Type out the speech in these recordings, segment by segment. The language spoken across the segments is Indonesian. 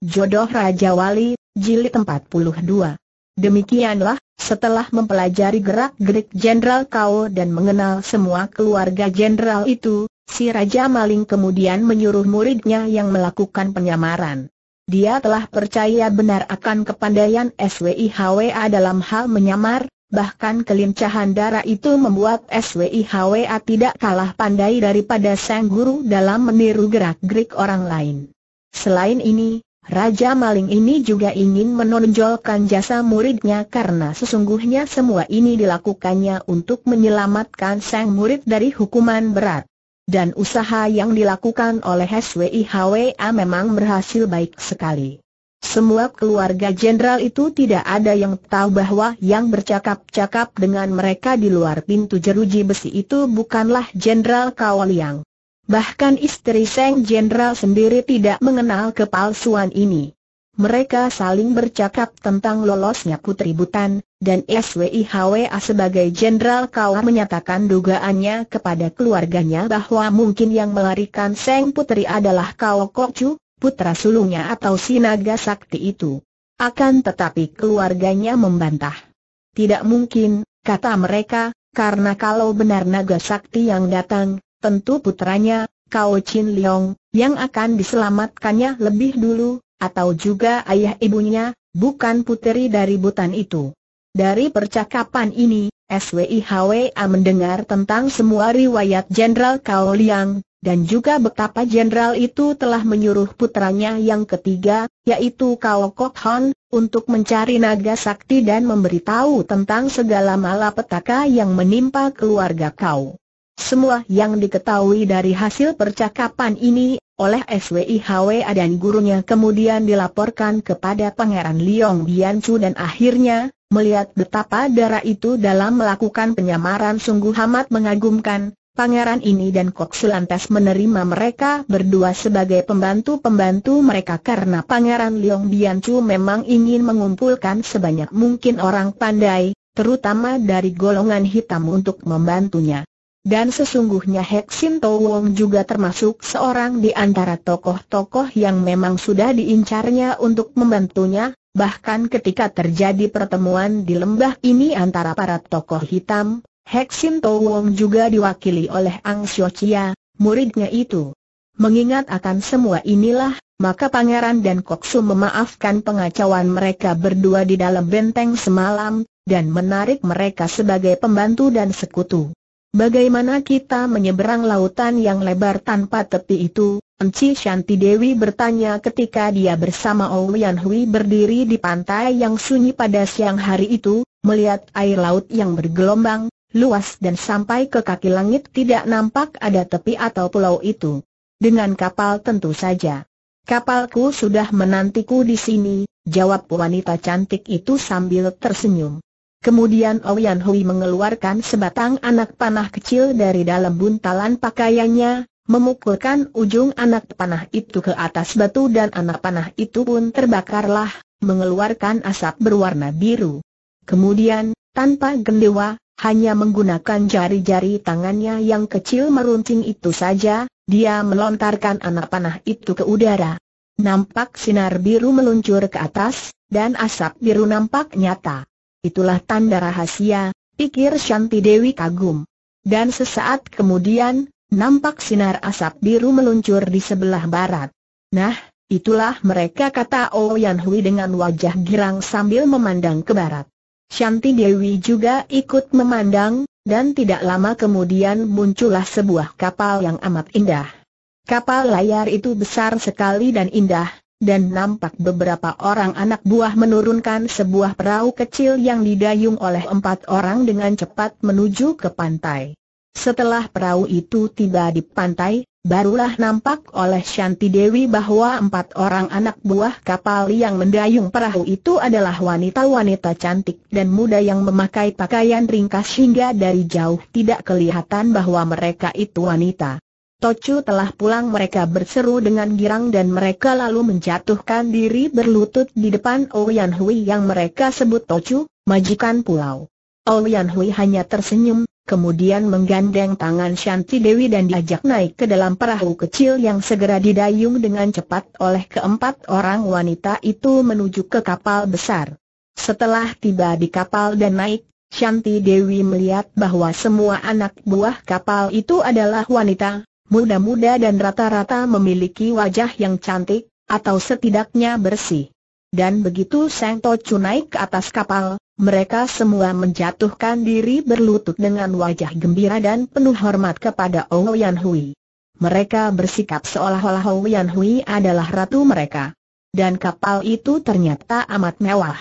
Jodoh Raja Wali, Jilid 42. Demikianlah, setelah mempelajari gerak-gerik Jenderal Kao dan mengenal semua keluarga Jenderal itu, si Raja Maling kemudian menyuruh muridnya yang melakukan penyamaran. Dia telah percaya benar akan kepandaian SWIHWA dalam hal menyamar, bahkan kelincahan darah itu membuat SWIHWA tidak kalah pandai daripada sang guru dalam meniru gerak-gerik orang lain. Selain ini, Raja maling ini juga ingin menonjolkan jasa muridnya karena sesungguhnya semua ini dilakukannya untuk menyelamatkan sang murid dari hukuman berat. Dan usaha yang dilakukan oleh SWIHWA memang berhasil baik sekali. Semua keluarga jenderal itu tidak ada yang tahu bahwa yang bercakap-cakap dengan mereka di luar pintu jeruji besi itu bukanlah jenderal Kawaliang. Bahkan istri Seng Jenderal sendiri tidak mengenal kepalsuan ini. Mereka saling bercakap tentang lolosnya Putri Butan, dan SWIHWA sebagai Jenderal Kau menyatakan dugaannya kepada keluarganya bahwa mungkin yang melarikan Seng Putri adalah Kau Kokcu, putra sulungnya atau Sinaga Sakti itu. Akan tetapi keluarganya membantah. Tidak mungkin, kata mereka, karena kalau benar naga sakti yang datang, tentu putranya, Kao Chin Leong, yang akan diselamatkannya lebih dulu, atau juga ayah ibunya, bukan puteri dari butan itu. Dari percakapan ini, SWIHWA mendengar tentang semua riwayat Jenderal Kao Liang, dan juga betapa jenderal itu telah menyuruh putranya yang ketiga, yaitu Kao Kok Hon, untuk mencari naga sakti dan memberitahu tentang segala malapetaka yang menimpa keluarga Kau. Semua yang diketahui dari hasil percakapan ini, oleh SWIHWA dan gurunya kemudian dilaporkan kepada Pangeran Liong Biancu dan akhirnya, melihat betapa darah itu dalam melakukan penyamaran sungguh amat mengagumkan, Pangeran ini dan Kok sulantas menerima mereka berdua sebagai pembantu-pembantu mereka karena Pangeran Liong Biancu memang ingin mengumpulkan sebanyak mungkin orang pandai, terutama dari golongan hitam untuk membantunya. Dan sesungguhnya Heksin Wong juga termasuk seorang di antara tokoh-tokoh yang memang sudah diincarnya untuk membantunya, bahkan ketika terjadi pertemuan di lembah ini antara para tokoh hitam, Heksin Wong juga diwakili oleh Ang Xio muridnya itu. Mengingat akan semua inilah, maka Pangeran dan Koksu memaafkan pengacauan mereka berdua di dalam benteng semalam, dan menarik mereka sebagai pembantu dan sekutu. Bagaimana kita menyeberang lautan yang lebar tanpa tepi itu? Enci Shanti Dewi bertanya ketika dia bersama Ouyan Hui berdiri di pantai yang sunyi pada siang hari itu, melihat air laut yang bergelombang, luas dan sampai ke kaki langit tidak nampak ada tepi atau pulau itu. Dengan kapal tentu saja. Kapalku sudah menantiku di sini, jawab wanita cantik itu sambil tersenyum. Kemudian Oyan oh Hui mengeluarkan sebatang anak panah kecil dari dalam buntalan pakaiannya, memukulkan ujung anak panah itu ke atas batu dan anak panah itu pun terbakarlah, mengeluarkan asap berwarna biru. Kemudian, tanpa gendewa, hanya menggunakan jari-jari tangannya yang kecil meruncing itu saja, dia melontarkan anak panah itu ke udara. Nampak sinar biru meluncur ke atas, dan asap biru nampak nyata. Itulah tanda rahasia, pikir Shanti Dewi kagum. Dan sesaat kemudian, nampak sinar asap biru meluncur di sebelah barat. Nah, itulah mereka kata Oyan oh Hui dengan wajah girang sambil memandang ke barat. Shanti Dewi juga ikut memandang, dan tidak lama kemudian muncullah sebuah kapal yang amat indah. Kapal layar itu besar sekali dan indah, dan nampak beberapa orang anak buah menurunkan sebuah perahu kecil yang didayung oleh empat orang dengan cepat menuju ke pantai. Setelah perahu itu tiba di pantai, barulah nampak oleh Shanti Dewi bahwa empat orang anak buah kapal yang mendayung perahu itu adalah wanita-wanita cantik dan muda yang memakai pakaian ringkas hingga dari jauh tidak kelihatan bahwa mereka itu wanita. Tocu telah pulang mereka berseru dengan girang dan mereka lalu menjatuhkan diri berlutut di depan Ouyan oh Hui yang mereka sebut Tocu, majikan pulau. Ouyan oh Hui hanya tersenyum, kemudian menggandeng tangan Shanti Dewi dan diajak naik ke dalam perahu kecil yang segera didayung dengan cepat oleh keempat orang wanita itu menuju ke kapal besar. Setelah tiba di kapal dan naik, Shanti Dewi melihat bahwa semua anak buah kapal itu adalah wanita, muda-muda dan rata-rata memiliki wajah yang cantik, atau setidaknya bersih. Dan begitu Seng Tocu naik ke atas kapal, mereka semua menjatuhkan diri berlutut dengan wajah gembira dan penuh hormat kepada Ong Yan Hui. Mereka bersikap seolah-olah Ong Yan Hui adalah ratu mereka. Dan kapal itu ternyata amat mewah.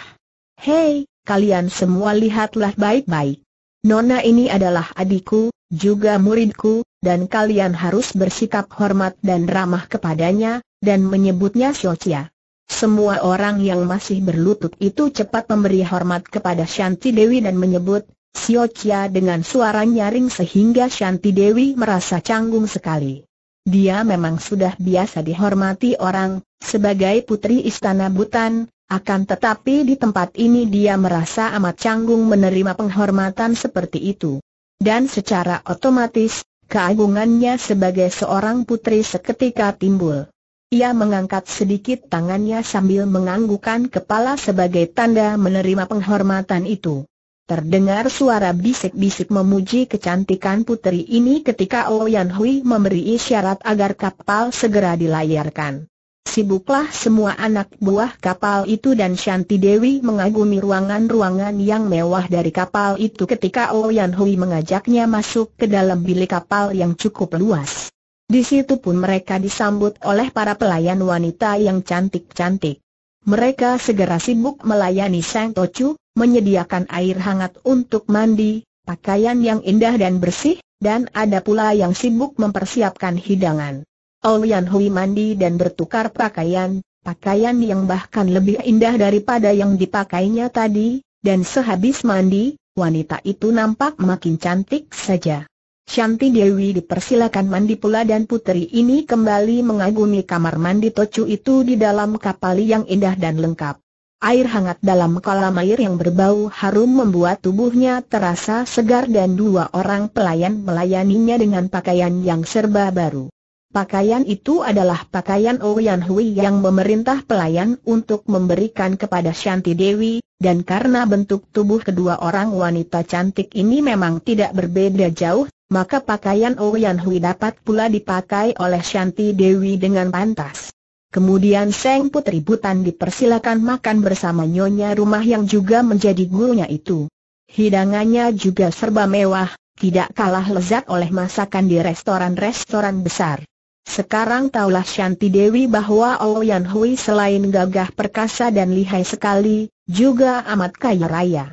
Hei, kalian semua lihatlah baik-baik. Nona ini adalah adikku, juga muridku, dan kalian harus bersikap hormat dan ramah kepadanya, dan menyebutnya Xiaocia. Semua orang yang masih berlutut itu cepat memberi hormat kepada Shanti Dewi dan menyebut, Xiaocia dengan suara nyaring sehingga Shanti Dewi merasa canggung sekali. Dia memang sudah biasa dihormati orang, sebagai putri istana Butan, akan tetapi di tempat ini dia merasa amat canggung menerima penghormatan seperti itu. Dan secara otomatis, keagungannya sebagai seorang putri seketika timbul. Ia mengangkat sedikit tangannya sambil menganggukkan kepala sebagai tanda menerima penghormatan itu. Terdengar suara bisik-bisik memuji kecantikan putri ini ketika Oyan oh Hui memberi isyarat agar kapal segera dilayarkan. Sibuklah semua anak buah kapal itu dan Shanti Dewi mengagumi ruangan-ruangan yang mewah dari kapal itu ketika Ouyan oh Hui mengajaknya masuk ke dalam bilik kapal yang cukup luas. Di situ pun mereka disambut oleh para pelayan wanita yang cantik-cantik. Mereka segera sibuk melayani Sang Tocu, menyediakan air hangat untuk mandi, pakaian yang indah dan bersih, dan ada pula yang sibuk mempersiapkan hidangan. Olian Hui mandi dan bertukar pakaian, pakaian yang bahkan lebih indah daripada yang dipakainya tadi, dan sehabis mandi, wanita itu nampak makin cantik saja. Shanti Dewi dipersilakan mandi pula dan putri ini kembali mengagumi kamar mandi Tocu itu di dalam kapal yang indah dan lengkap. Air hangat dalam kolam air yang berbau harum membuat tubuhnya terasa segar dan dua orang pelayan melayaninya dengan pakaian yang serba baru. Pakaian itu adalah pakaian Ouyan Hui yang memerintah pelayan untuk memberikan kepada Shanti Dewi, dan karena bentuk tubuh kedua orang wanita cantik ini memang tidak berbeda jauh, maka pakaian Ouyan Hui dapat pula dipakai oleh Shanti Dewi dengan pantas. Kemudian Seng Putri Butan dipersilakan makan bersama nyonya rumah yang juga menjadi gurunya itu. Hidangannya juga serba mewah, tidak kalah lezat oleh masakan di restoran-restoran besar. Sekarang taulah Shanti Dewi bahwa Ouyan oh Hui selain gagah perkasa dan lihai sekali, juga amat kaya raya.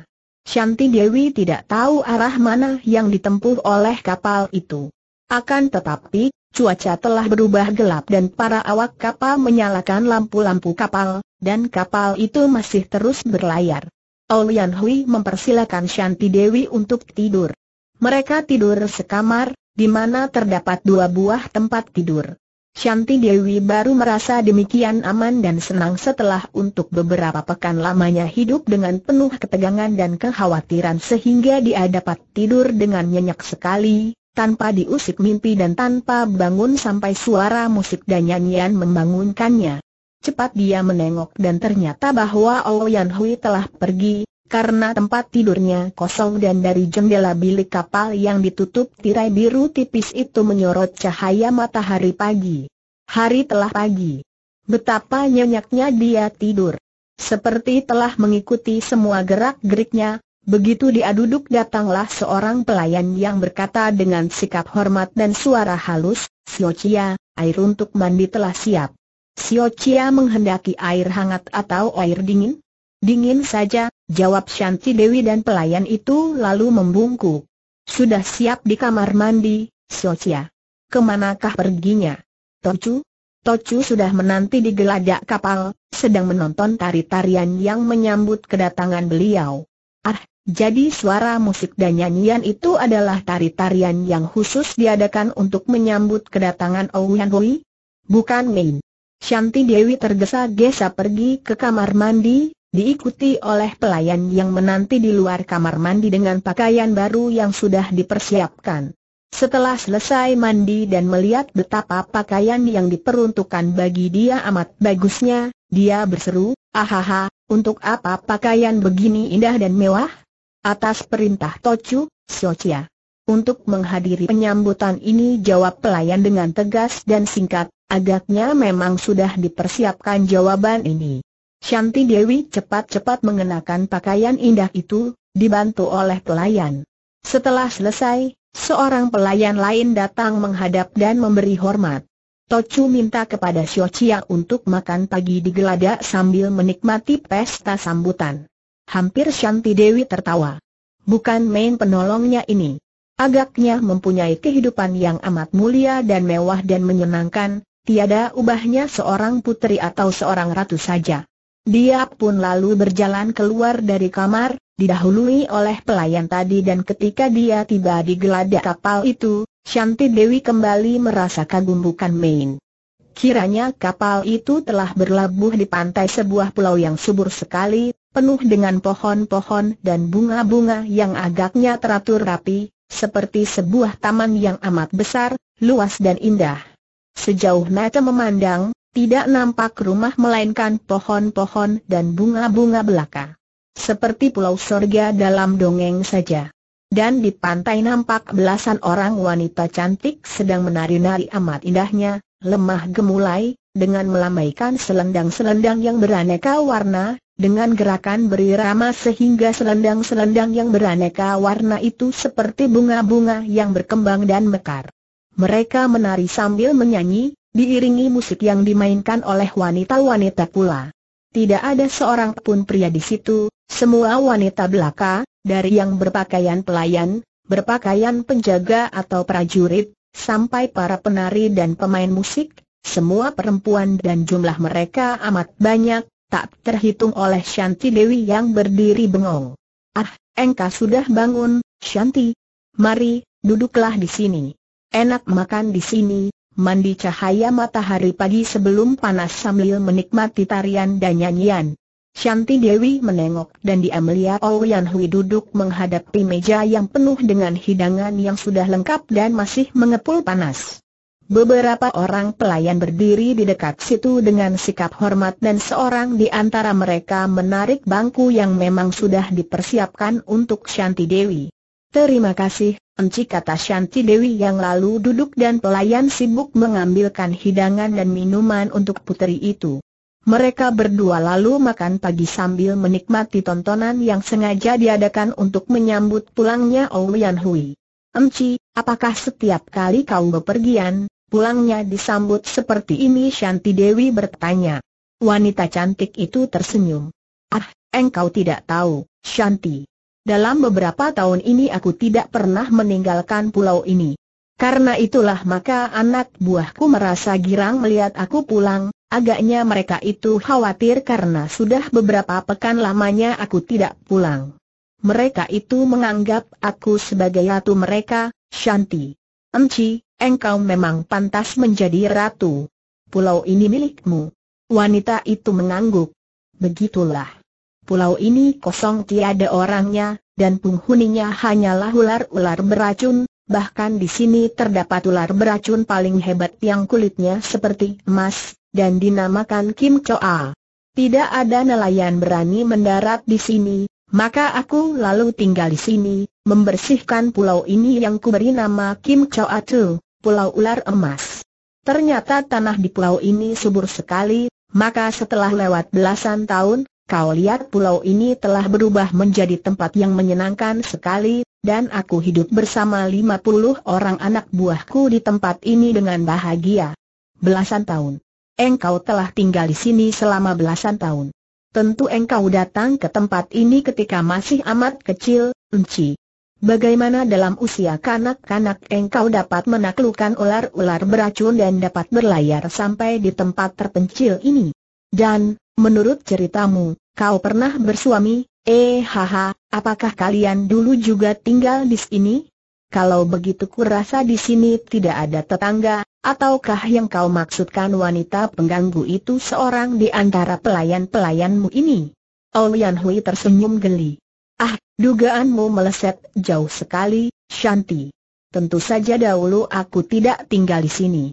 Shanti Dewi tidak tahu arah mana yang ditempuh oleh kapal itu. Akan tetapi, cuaca telah berubah gelap dan para awak kapal menyalakan lampu-lampu kapal, dan kapal itu masih terus berlayar. Ouyan oh Hui mempersilakan Shanti Dewi untuk tidur. Mereka tidur sekamar, di mana terdapat dua buah tempat tidur. Shanti Dewi baru merasa demikian aman dan senang setelah untuk beberapa pekan lamanya hidup dengan penuh ketegangan dan kekhawatiran sehingga dia dapat tidur dengan nyenyak sekali, tanpa diusik mimpi dan tanpa bangun sampai suara musik dan nyanyian membangunkannya. Cepat dia menengok dan ternyata bahwa Ouyan oh Hui telah pergi, karena tempat tidurnya kosong dan dari jendela bilik kapal yang ditutup tirai biru tipis itu menyorot cahaya matahari pagi. Hari telah pagi. Betapa nyenyaknya dia tidur. Seperti telah mengikuti semua gerak-geriknya, begitu dia duduk datanglah seorang pelayan yang berkata dengan sikap hormat dan suara halus, Sio Chia, air untuk mandi telah siap. Sio Chia menghendaki air hangat atau air dingin? Dingin saja, jawab Shanti Dewi dan pelayan itu lalu membungkuk. Sudah siap di kamar mandi, Socia. Kemanakah perginya? Tocu? Tocu sudah menanti di geladak kapal, sedang menonton tari-tarian yang menyambut kedatangan beliau. Ah, jadi suara musik dan nyanyian itu adalah tari-tarian yang khusus diadakan untuk menyambut kedatangan Owen Hui? Bukan main. Shanti Dewi tergesa-gesa pergi ke kamar mandi, diikuti oleh pelayan yang menanti di luar kamar mandi dengan pakaian baru yang sudah dipersiapkan. Setelah selesai mandi dan melihat betapa pakaian yang diperuntukkan bagi dia amat bagusnya, dia berseru, ahaha, untuk apa pakaian begini indah dan mewah? Atas perintah Tocu, Siocia. Untuk menghadiri penyambutan ini jawab pelayan dengan tegas dan singkat, agaknya memang sudah dipersiapkan jawaban ini. Shanti Dewi cepat-cepat mengenakan pakaian indah itu, dibantu oleh pelayan. Setelah selesai, seorang pelayan lain datang menghadap dan memberi hormat. Tocu minta kepada Xiao Chia untuk makan pagi di geladak sambil menikmati pesta sambutan. Hampir Shanti Dewi tertawa. Bukan main penolongnya ini. Agaknya mempunyai kehidupan yang amat mulia dan mewah dan menyenangkan, tiada ubahnya seorang putri atau seorang ratu saja. Dia pun lalu berjalan keluar dari kamar, didahului oleh pelayan tadi dan ketika dia tiba di geladak kapal itu, Shanti Dewi kembali merasa kagum bukan main. Kiranya kapal itu telah berlabuh di pantai sebuah pulau yang subur sekali, penuh dengan pohon-pohon dan bunga-bunga yang agaknya teratur rapi, seperti sebuah taman yang amat besar, luas dan indah. Sejauh mata memandang, tidak nampak rumah melainkan pohon-pohon dan bunga-bunga belaka. Seperti pulau sorga dalam dongeng saja. Dan di pantai nampak belasan orang wanita cantik sedang menari-nari amat indahnya, lemah gemulai, dengan melambaikan selendang-selendang yang beraneka warna, dengan gerakan berirama sehingga selendang-selendang yang beraneka warna itu seperti bunga-bunga yang berkembang dan mekar. Mereka menari sambil menyanyi, diiringi musik yang dimainkan oleh wanita-wanita pula. Tidak ada seorang pun pria di situ, semua wanita belaka, dari yang berpakaian pelayan, berpakaian penjaga atau prajurit, sampai para penari dan pemain musik, semua perempuan dan jumlah mereka amat banyak, tak terhitung oleh Shanti Dewi yang berdiri bengong. Ah, engkau sudah bangun, Shanti. Mari, duduklah di sini. Enak makan di sini, mandi cahaya matahari pagi sebelum panas sambil menikmati tarian dan nyanyian. Shanti Dewi menengok dan diam Lia Owian oh Hui duduk menghadapi meja yang penuh dengan hidangan yang sudah lengkap dan masih mengepul panas. Beberapa orang pelayan berdiri di dekat situ dengan sikap hormat dan seorang di antara mereka menarik bangku yang memang sudah dipersiapkan untuk Shanti Dewi. Terima kasih, Enci kata Shanti Dewi yang lalu duduk dan pelayan sibuk mengambilkan hidangan dan minuman untuk putri itu. Mereka berdua lalu makan pagi sambil menikmati tontonan yang sengaja diadakan untuk menyambut pulangnya Ouyan Hui. Emci, apakah setiap kali kau bepergian, pulangnya disambut seperti ini Shanti Dewi bertanya. Wanita cantik itu tersenyum. Ah, engkau tidak tahu, Shanti. Dalam beberapa tahun ini aku tidak pernah meninggalkan pulau ini. Karena itulah maka anak buahku merasa girang melihat aku pulang, agaknya mereka itu khawatir karena sudah beberapa pekan lamanya aku tidak pulang. Mereka itu menganggap aku sebagai ratu mereka, Shanti. Enci, engkau memang pantas menjadi ratu. Pulau ini milikmu. Wanita itu mengangguk. Begitulah. Pulau ini kosong tiada orangnya, dan penghuninya hanyalah ular-ular beracun, bahkan di sini terdapat ular beracun paling hebat yang kulitnya seperti emas, dan dinamakan Kim Choa. Tidak ada nelayan berani mendarat di sini, maka aku lalu tinggal di sini, membersihkan pulau ini yang kuberi nama Kim Choa Tu, Pulau Ular Emas. Ternyata tanah di pulau ini subur sekali, maka setelah lewat belasan tahun, Kau lihat pulau ini telah berubah menjadi tempat yang menyenangkan sekali, dan aku hidup bersama 50 orang anak buahku di tempat ini dengan bahagia. Belasan tahun. Engkau telah tinggal di sini selama belasan tahun. Tentu engkau datang ke tempat ini ketika masih amat kecil, Enci. Bagaimana dalam usia kanak-kanak engkau dapat menaklukkan ular-ular beracun dan dapat berlayar sampai di tempat terpencil ini? Dan, Menurut ceritamu, kau pernah bersuami, eh haha, apakah kalian dulu juga tinggal di sini? Kalau begitu kurasa di sini tidak ada tetangga, ataukah yang kau maksudkan wanita pengganggu itu seorang di antara pelayan-pelayanmu ini? Olian Hui tersenyum geli. Ah, dugaanmu meleset jauh sekali, Shanti. Tentu saja dahulu aku tidak tinggal di sini.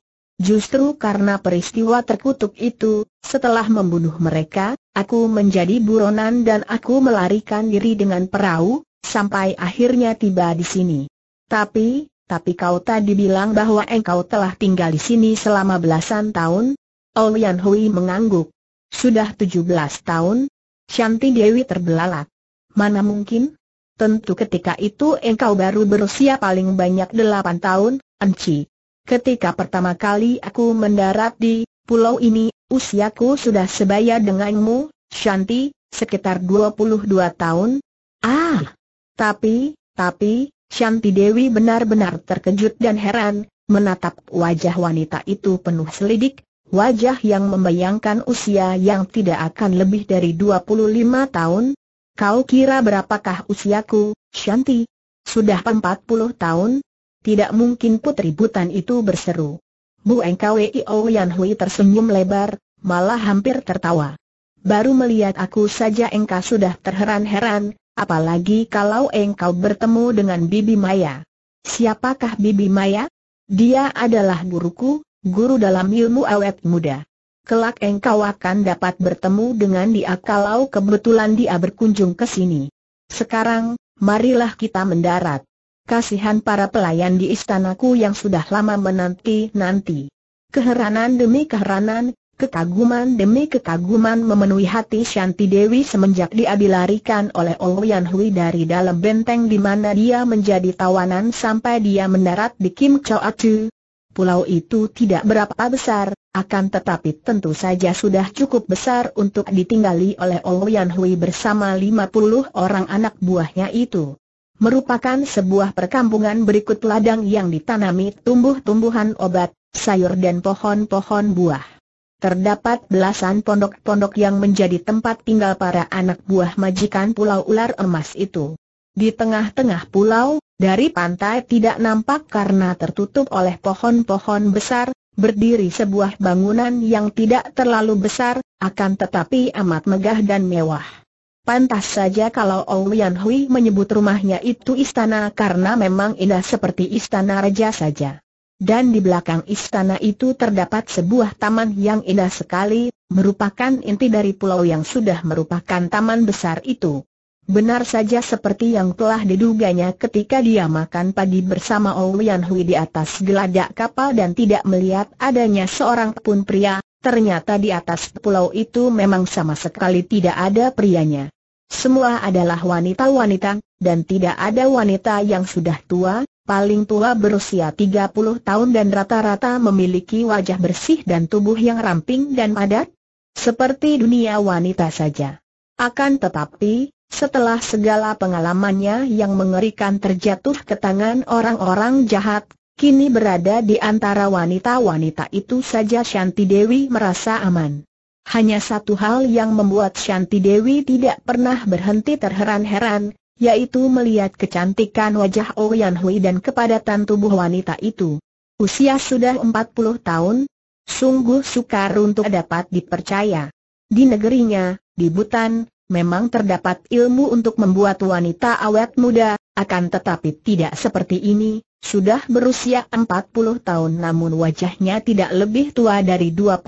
Justru karena peristiwa terkutuk itu, setelah membunuh mereka, aku menjadi buronan dan aku melarikan diri dengan perahu, sampai akhirnya tiba di sini. Tapi, tapi kau tadi bilang bahwa engkau telah tinggal di sini selama belasan tahun? Olian oh, Hui mengangguk. Sudah 17 tahun? Shanti Dewi terbelalak. Mana mungkin? Tentu ketika itu engkau baru berusia paling banyak 8 tahun, Enci. Ketika pertama kali aku mendarat di pulau ini, usiaku sudah sebaya denganmu, Shanti, sekitar 22 tahun. Ah! Tapi, tapi, Shanti Dewi benar-benar terkejut dan heran, menatap wajah wanita itu penuh selidik, wajah yang membayangkan usia yang tidak akan lebih dari 25 tahun. Kau kira berapakah usiaku, Shanti? Sudah 40 tahun, tidak mungkin putri butan itu berseru. Bu Engkawi e Yan Hui tersenyum lebar, malah hampir tertawa. Baru melihat aku saja engkau sudah terheran-heran, apalagi kalau engkau bertemu dengan Bibi Maya. Siapakah Bibi Maya? Dia adalah guruku, guru dalam ilmu awet muda. Kelak engkau akan dapat bertemu dengan dia kalau kebetulan dia berkunjung ke sini. Sekarang, marilah kita mendarat kasihan para pelayan di istanaku yang sudah lama menanti-nanti. Keheranan demi keheranan, kekaguman demi kekaguman memenuhi hati Shanti Dewi semenjak dia dilarikan oleh Ouyan Hui dari dalam benteng di mana dia menjadi tawanan sampai dia mendarat di Kim Atu. Pulau itu tidak berapa besar, akan tetapi tentu saja sudah cukup besar untuk ditinggali oleh Ouyan Hui bersama 50 orang anak buahnya itu merupakan sebuah perkampungan berikut ladang yang ditanami tumbuh-tumbuhan obat, sayur dan pohon-pohon buah. Terdapat belasan pondok-pondok yang menjadi tempat tinggal para anak buah majikan pulau ular emas itu. Di tengah-tengah pulau, dari pantai tidak nampak karena tertutup oleh pohon-pohon besar, berdiri sebuah bangunan yang tidak terlalu besar, akan tetapi amat megah dan mewah. Pantas saja kalau Lian Hui menyebut rumahnya itu istana karena memang indah seperti istana raja saja. Dan di belakang istana itu terdapat sebuah taman yang indah sekali, merupakan inti dari pulau yang sudah merupakan taman besar itu. Benar saja seperti yang telah diduganya ketika dia makan pagi bersama Lian Hui di atas geladak kapal dan tidak melihat adanya seorang pun pria, ternyata di atas pulau itu memang sama sekali tidak ada prianya. Semua adalah wanita-wanita, dan tidak ada wanita yang sudah tua, paling tua berusia 30 tahun dan rata-rata memiliki wajah bersih dan tubuh yang ramping dan padat, seperti dunia wanita saja. Akan tetapi, setelah segala pengalamannya yang mengerikan terjatuh ke tangan orang-orang jahat, kini berada di antara wanita-wanita itu saja Shanti Dewi merasa aman. Hanya satu hal yang membuat Shanti Dewi tidak pernah berhenti terheran-heran, yaitu melihat kecantikan wajah Ouyan oh Hui dan kepadatan tubuh wanita itu. Usia sudah 40 tahun, sungguh sukar untuk dapat dipercaya. Di negerinya, di Butan, memang terdapat ilmu untuk membuat wanita awet muda, akan tetapi tidak seperti ini, sudah berusia 40 tahun namun wajahnya tidak lebih tua dari 25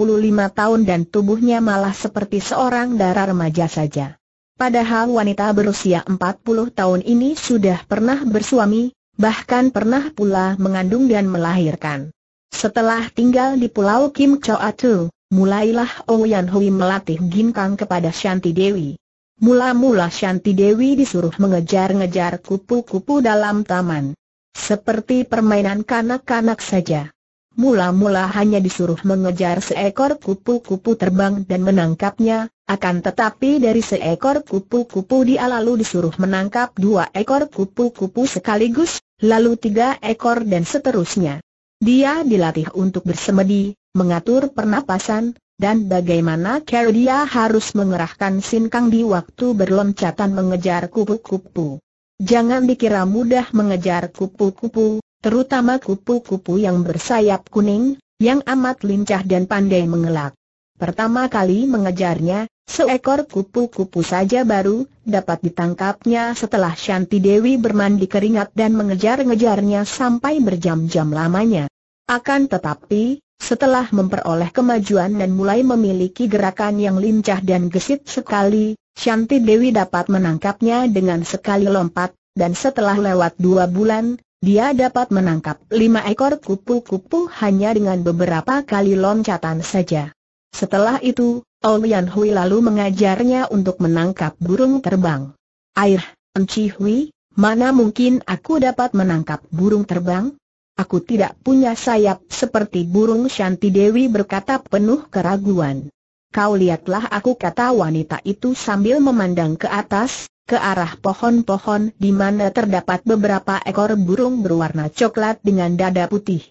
tahun dan tubuhnya malah seperti seorang darah remaja saja. Padahal wanita berusia 40 tahun ini sudah pernah bersuami, bahkan pernah pula mengandung dan melahirkan. Setelah tinggal di Pulau Kim Chao Atul, mulailah Yan Hui melatih ginkang kepada Shanti Dewi. Mula-mula Shanti Dewi disuruh mengejar-ngejar kupu-kupu dalam taman. Seperti permainan kanak-kanak saja. Mula-mula hanya disuruh mengejar seekor kupu-kupu terbang dan menangkapnya, akan tetapi dari seekor kupu-kupu dia lalu disuruh menangkap dua ekor kupu-kupu sekaligus, lalu tiga ekor dan seterusnya. Dia dilatih untuk bersemedi, mengatur pernapasan, dan bagaimana cara dia harus mengerahkan sinkang di waktu berloncatan mengejar kupu-kupu. Jangan dikira mudah mengejar kupu-kupu, terutama kupu-kupu yang bersayap kuning, yang amat lincah dan pandai mengelak. Pertama kali mengejarnya, seekor kupu-kupu saja baru dapat ditangkapnya setelah Shanti Dewi bermandi keringat dan mengejar-ngejarnya sampai berjam-jam lamanya. Akan tetapi, setelah memperoleh kemajuan dan mulai memiliki gerakan yang lincah dan gesit sekali, Shanti Dewi dapat menangkapnya dengan sekali lompat, dan setelah lewat dua bulan, dia dapat menangkap lima ekor kupu-kupu hanya dengan beberapa kali loncatan saja. Setelah itu, Olian Hui lalu mengajarnya untuk menangkap burung terbang. Air, Enci Hui, mana mungkin aku dapat menangkap burung terbang? Aku tidak punya sayap seperti burung Shanti Dewi berkata penuh keraguan kau lihatlah aku kata wanita itu sambil memandang ke atas, ke arah pohon-pohon di mana terdapat beberapa ekor burung berwarna coklat dengan dada putih.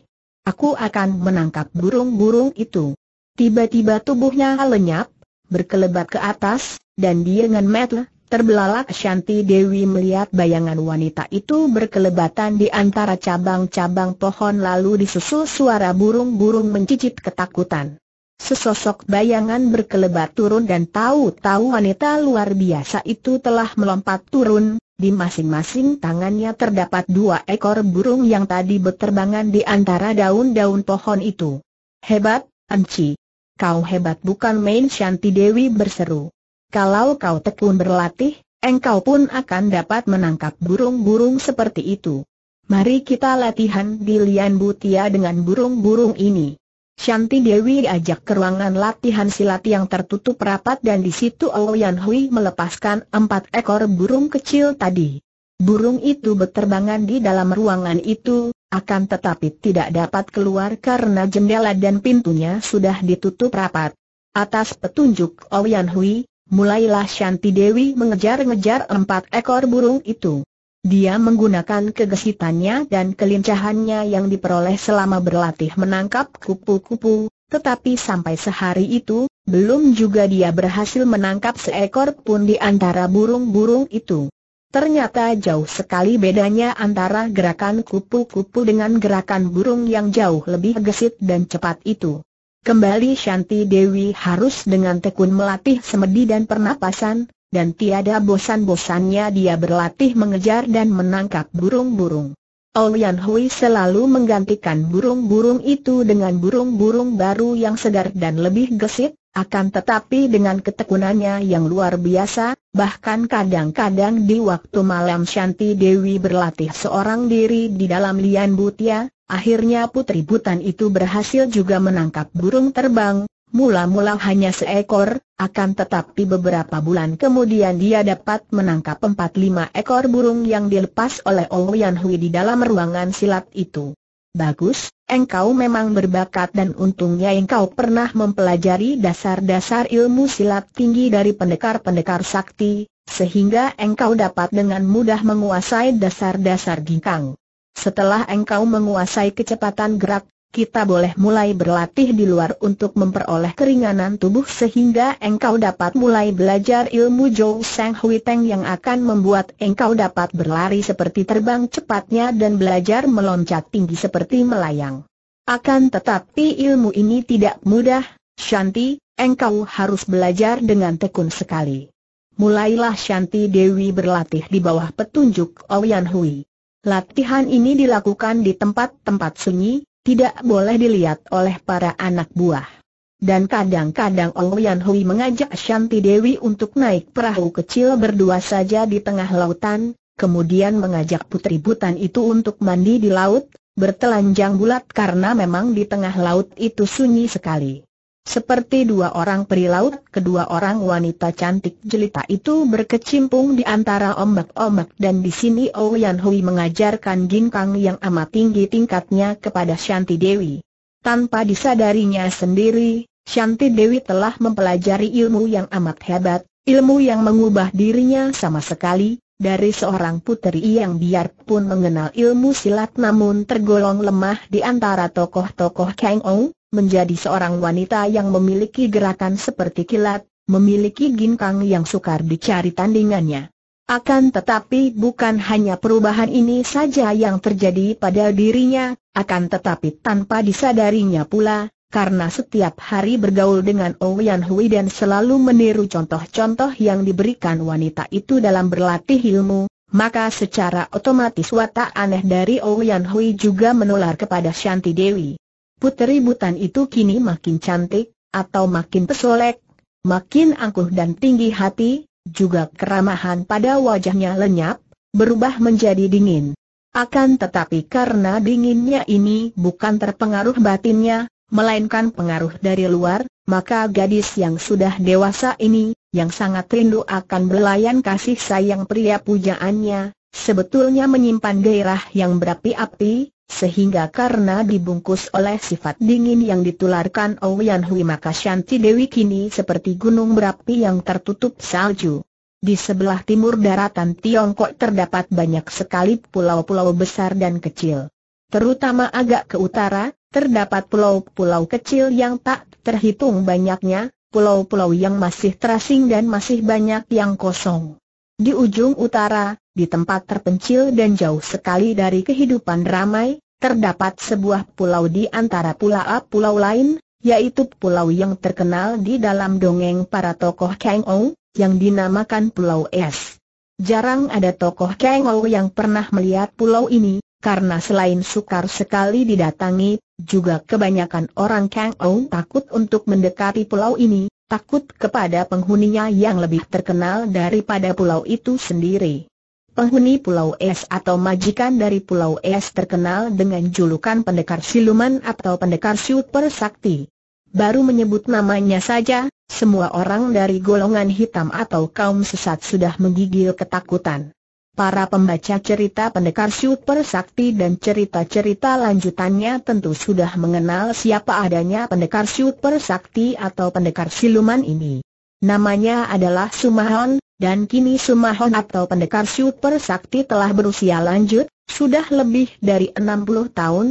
Aku akan menangkap burung-burung itu. Tiba-tiba tubuhnya lenyap, berkelebat ke atas, dan dia dengan metel, terbelalak Shanti Dewi melihat bayangan wanita itu berkelebatan di antara cabang-cabang pohon lalu disusul suara burung-burung mencicit ketakutan. Sesosok bayangan berkelebat turun dan tahu-tahu wanita luar biasa itu telah melompat turun, di masing-masing tangannya terdapat dua ekor burung yang tadi berterbangan di antara daun-daun pohon itu. Hebat, Anci. Kau hebat bukan main Shanti Dewi berseru. Kalau kau tekun berlatih, engkau pun akan dapat menangkap burung-burung seperti itu. Mari kita latihan di Lian Butia dengan burung-burung ini. Shanti Dewi diajak ke ruangan latihan silat yang tertutup rapat dan di situ Ouyan Hui melepaskan empat ekor burung kecil tadi. Burung itu berterbangan di dalam ruangan itu, akan tetapi tidak dapat keluar karena jendela dan pintunya sudah ditutup rapat. Atas petunjuk Ouyan Hui, mulailah Shanti Dewi mengejar-ngejar empat ekor burung itu. Dia menggunakan kegesitannya dan kelincahannya yang diperoleh selama berlatih menangkap kupu-kupu, tetapi sampai sehari itu, belum juga dia berhasil menangkap seekor pun di antara burung-burung itu. Ternyata jauh sekali bedanya antara gerakan kupu-kupu dengan gerakan burung yang jauh lebih gesit dan cepat itu. Kembali Shanti Dewi harus dengan tekun melatih semedi dan pernapasan, dan tiada bosan-bosannya dia berlatih mengejar dan menangkap burung-burung. Olian Hui selalu menggantikan burung-burung itu dengan burung-burung baru yang segar dan lebih gesit, akan tetapi dengan ketekunannya yang luar biasa, bahkan kadang-kadang di waktu malam Shanti Dewi berlatih seorang diri di dalam lian butia, akhirnya putri butan itu berhasil juga menangkap burung terbang, Mula-mula hanya seekor, akan tetapi beberapa bulan kemudian dia dapat menangkap empat lima ekor burung yang dilepas oleh Owian Hui di dalam ruangan silat itu. Bagus, engkau memang berbakat dan untungnya engkau pernah mempelajari dasar-dasar ilmu silat tinggi dari pendekar-pendekar sakti, sehingga engkau dapat dengan mudah menguasai dasar-dasar ginkang. Setelah engkau menguasai kecepatan gerak, kita boleh mulai berlatih di luar untuk memperoleh keringanan tubuh sehingga engkau dapat mulai belajar ilmu Jou Sang Hui Teng yang akan membuat engkau dapat berlari seperti terbang cepatnya dan belajar meloncat tinggi seperti melayang. Akan tetapi ilmu ini tidak mudah, Shanti, engkau harus belajar dengan tekun sekali. Mulailah Shanti Dewi berlatih di bawah petunjuk Oyan Hui. Latihan ini dilakukan di tempat-tempat sunyi, tidak boleh dilihat oleh para anak buah. Dan kadang-kadang Lian Hui mengajak Shanti Dewi untuk naik perahu kecil berdua saja di tengah lautan, kemudian mengajak putri butan itu untuk mandi di laut, bertelanjang bulat karena memang di tengah laut itu sunyi sekali. Seperti dua orang peri laut, kedua orang wanita cantik jelita itu berkecimpung di antara ombak-ombak dan di sini Oyan oh Hui mengajarkan ginkang yang amat tinggi tingkatnya kepada Shanti Dewi. Tanpa disadarinya sendiri, Shanti Dewi telah mempelajari ilmu yang amat hebat, ilmu yang mengubah dirinya sama sekali, dari seorang puteri yang biarpun mengenal ilmu silat namun tergolong lemah di antara tokoh-tokoh Kang Ou, oh, menjadi seorang wanita yang memiliki gerakan seperti kilat, memiliki ginkang yang sukar dicari tandingannya. Akan tetapi bukan hanya perubahan ini saja yang terjadi pada dirinya, akan tetapi tanpa disadarinya pula, karena setiap hari bergaul dengan Ouyan oh Hui dan selalu meniru contoh-contoh yang diberikan wanita itu dalam berlatih ilmu, maka secara otomatis watak aneh dari Ouyan oh Hui juga menular kepada Shanti Dewi. Putri Butan itu kini makin cantik, atau makin pesolek, makin angkuh dan tinggi hati, juga keramahan pada wajahnya lenyap, berubah menjadi dingin. Akan tetapi karena dinginnya ini bukan terpengaruh batinnya, melainkan pengaruh dari luar, maka gadis yang sudah dewasa ini, yang sangat rindu akan belayan kasih sayang pria pujaannya, sebetulnya menyimpan gairah yang berapi-api, sehingga karena dibungkus oleh sifat dingin yang ditularkan Ouyan Hui maka Shanti Dewi kini seperti gunung berapi yang tertutup salju. Di sebelah timur daratan Tiongkok terdapat banyak sekali pulau-pulau besar dan kecil. Terutama agak ke utara, terdapat pulau-pulau kecil yang tak terhitung banyaknya, pulau-pulau yang masih terasing dan masih banyak yang kosong. Di ujung utara, di tempat terpencil dan jauh sekali dari kehidupan ramai, terdapat sebuah pulau di antara pulau-pulau lain, yaitu pulau yang terkenal di dalam dongeng para tokoh Kang Ou, yang dinamakan Pulau Es. Jarang ada tokoh Kang Ou yang pernah melihat pulau ini, karena selain sukar sekali didatangi, juga kebanyakan orang Kang Ou takut untuk mendekati pulau ini, takut kepada penghuninya yang lebih terkenal daripada pulau itu sendiri. Penghuni Pulau Es atau majikan dari Pulau Es terkenal dengan julukan pendekar siluman atau pendekar super sakti. Baru menyebut namanya saja, semua orang dari golongan hitam atau kaum sesat sudah menggigil ketakutan. Para pembaca cerita pendekar super sakti dan cerita-cerita lanjutannya tentu sudah mengenal siapa adanya pendekar super sakti atau pendekar siluman ini. Namanya adalah Sumahon, dan kini Sumahon atau pendekar super sakti telah berusia lanjut, sudah lebih dari 60 tahun.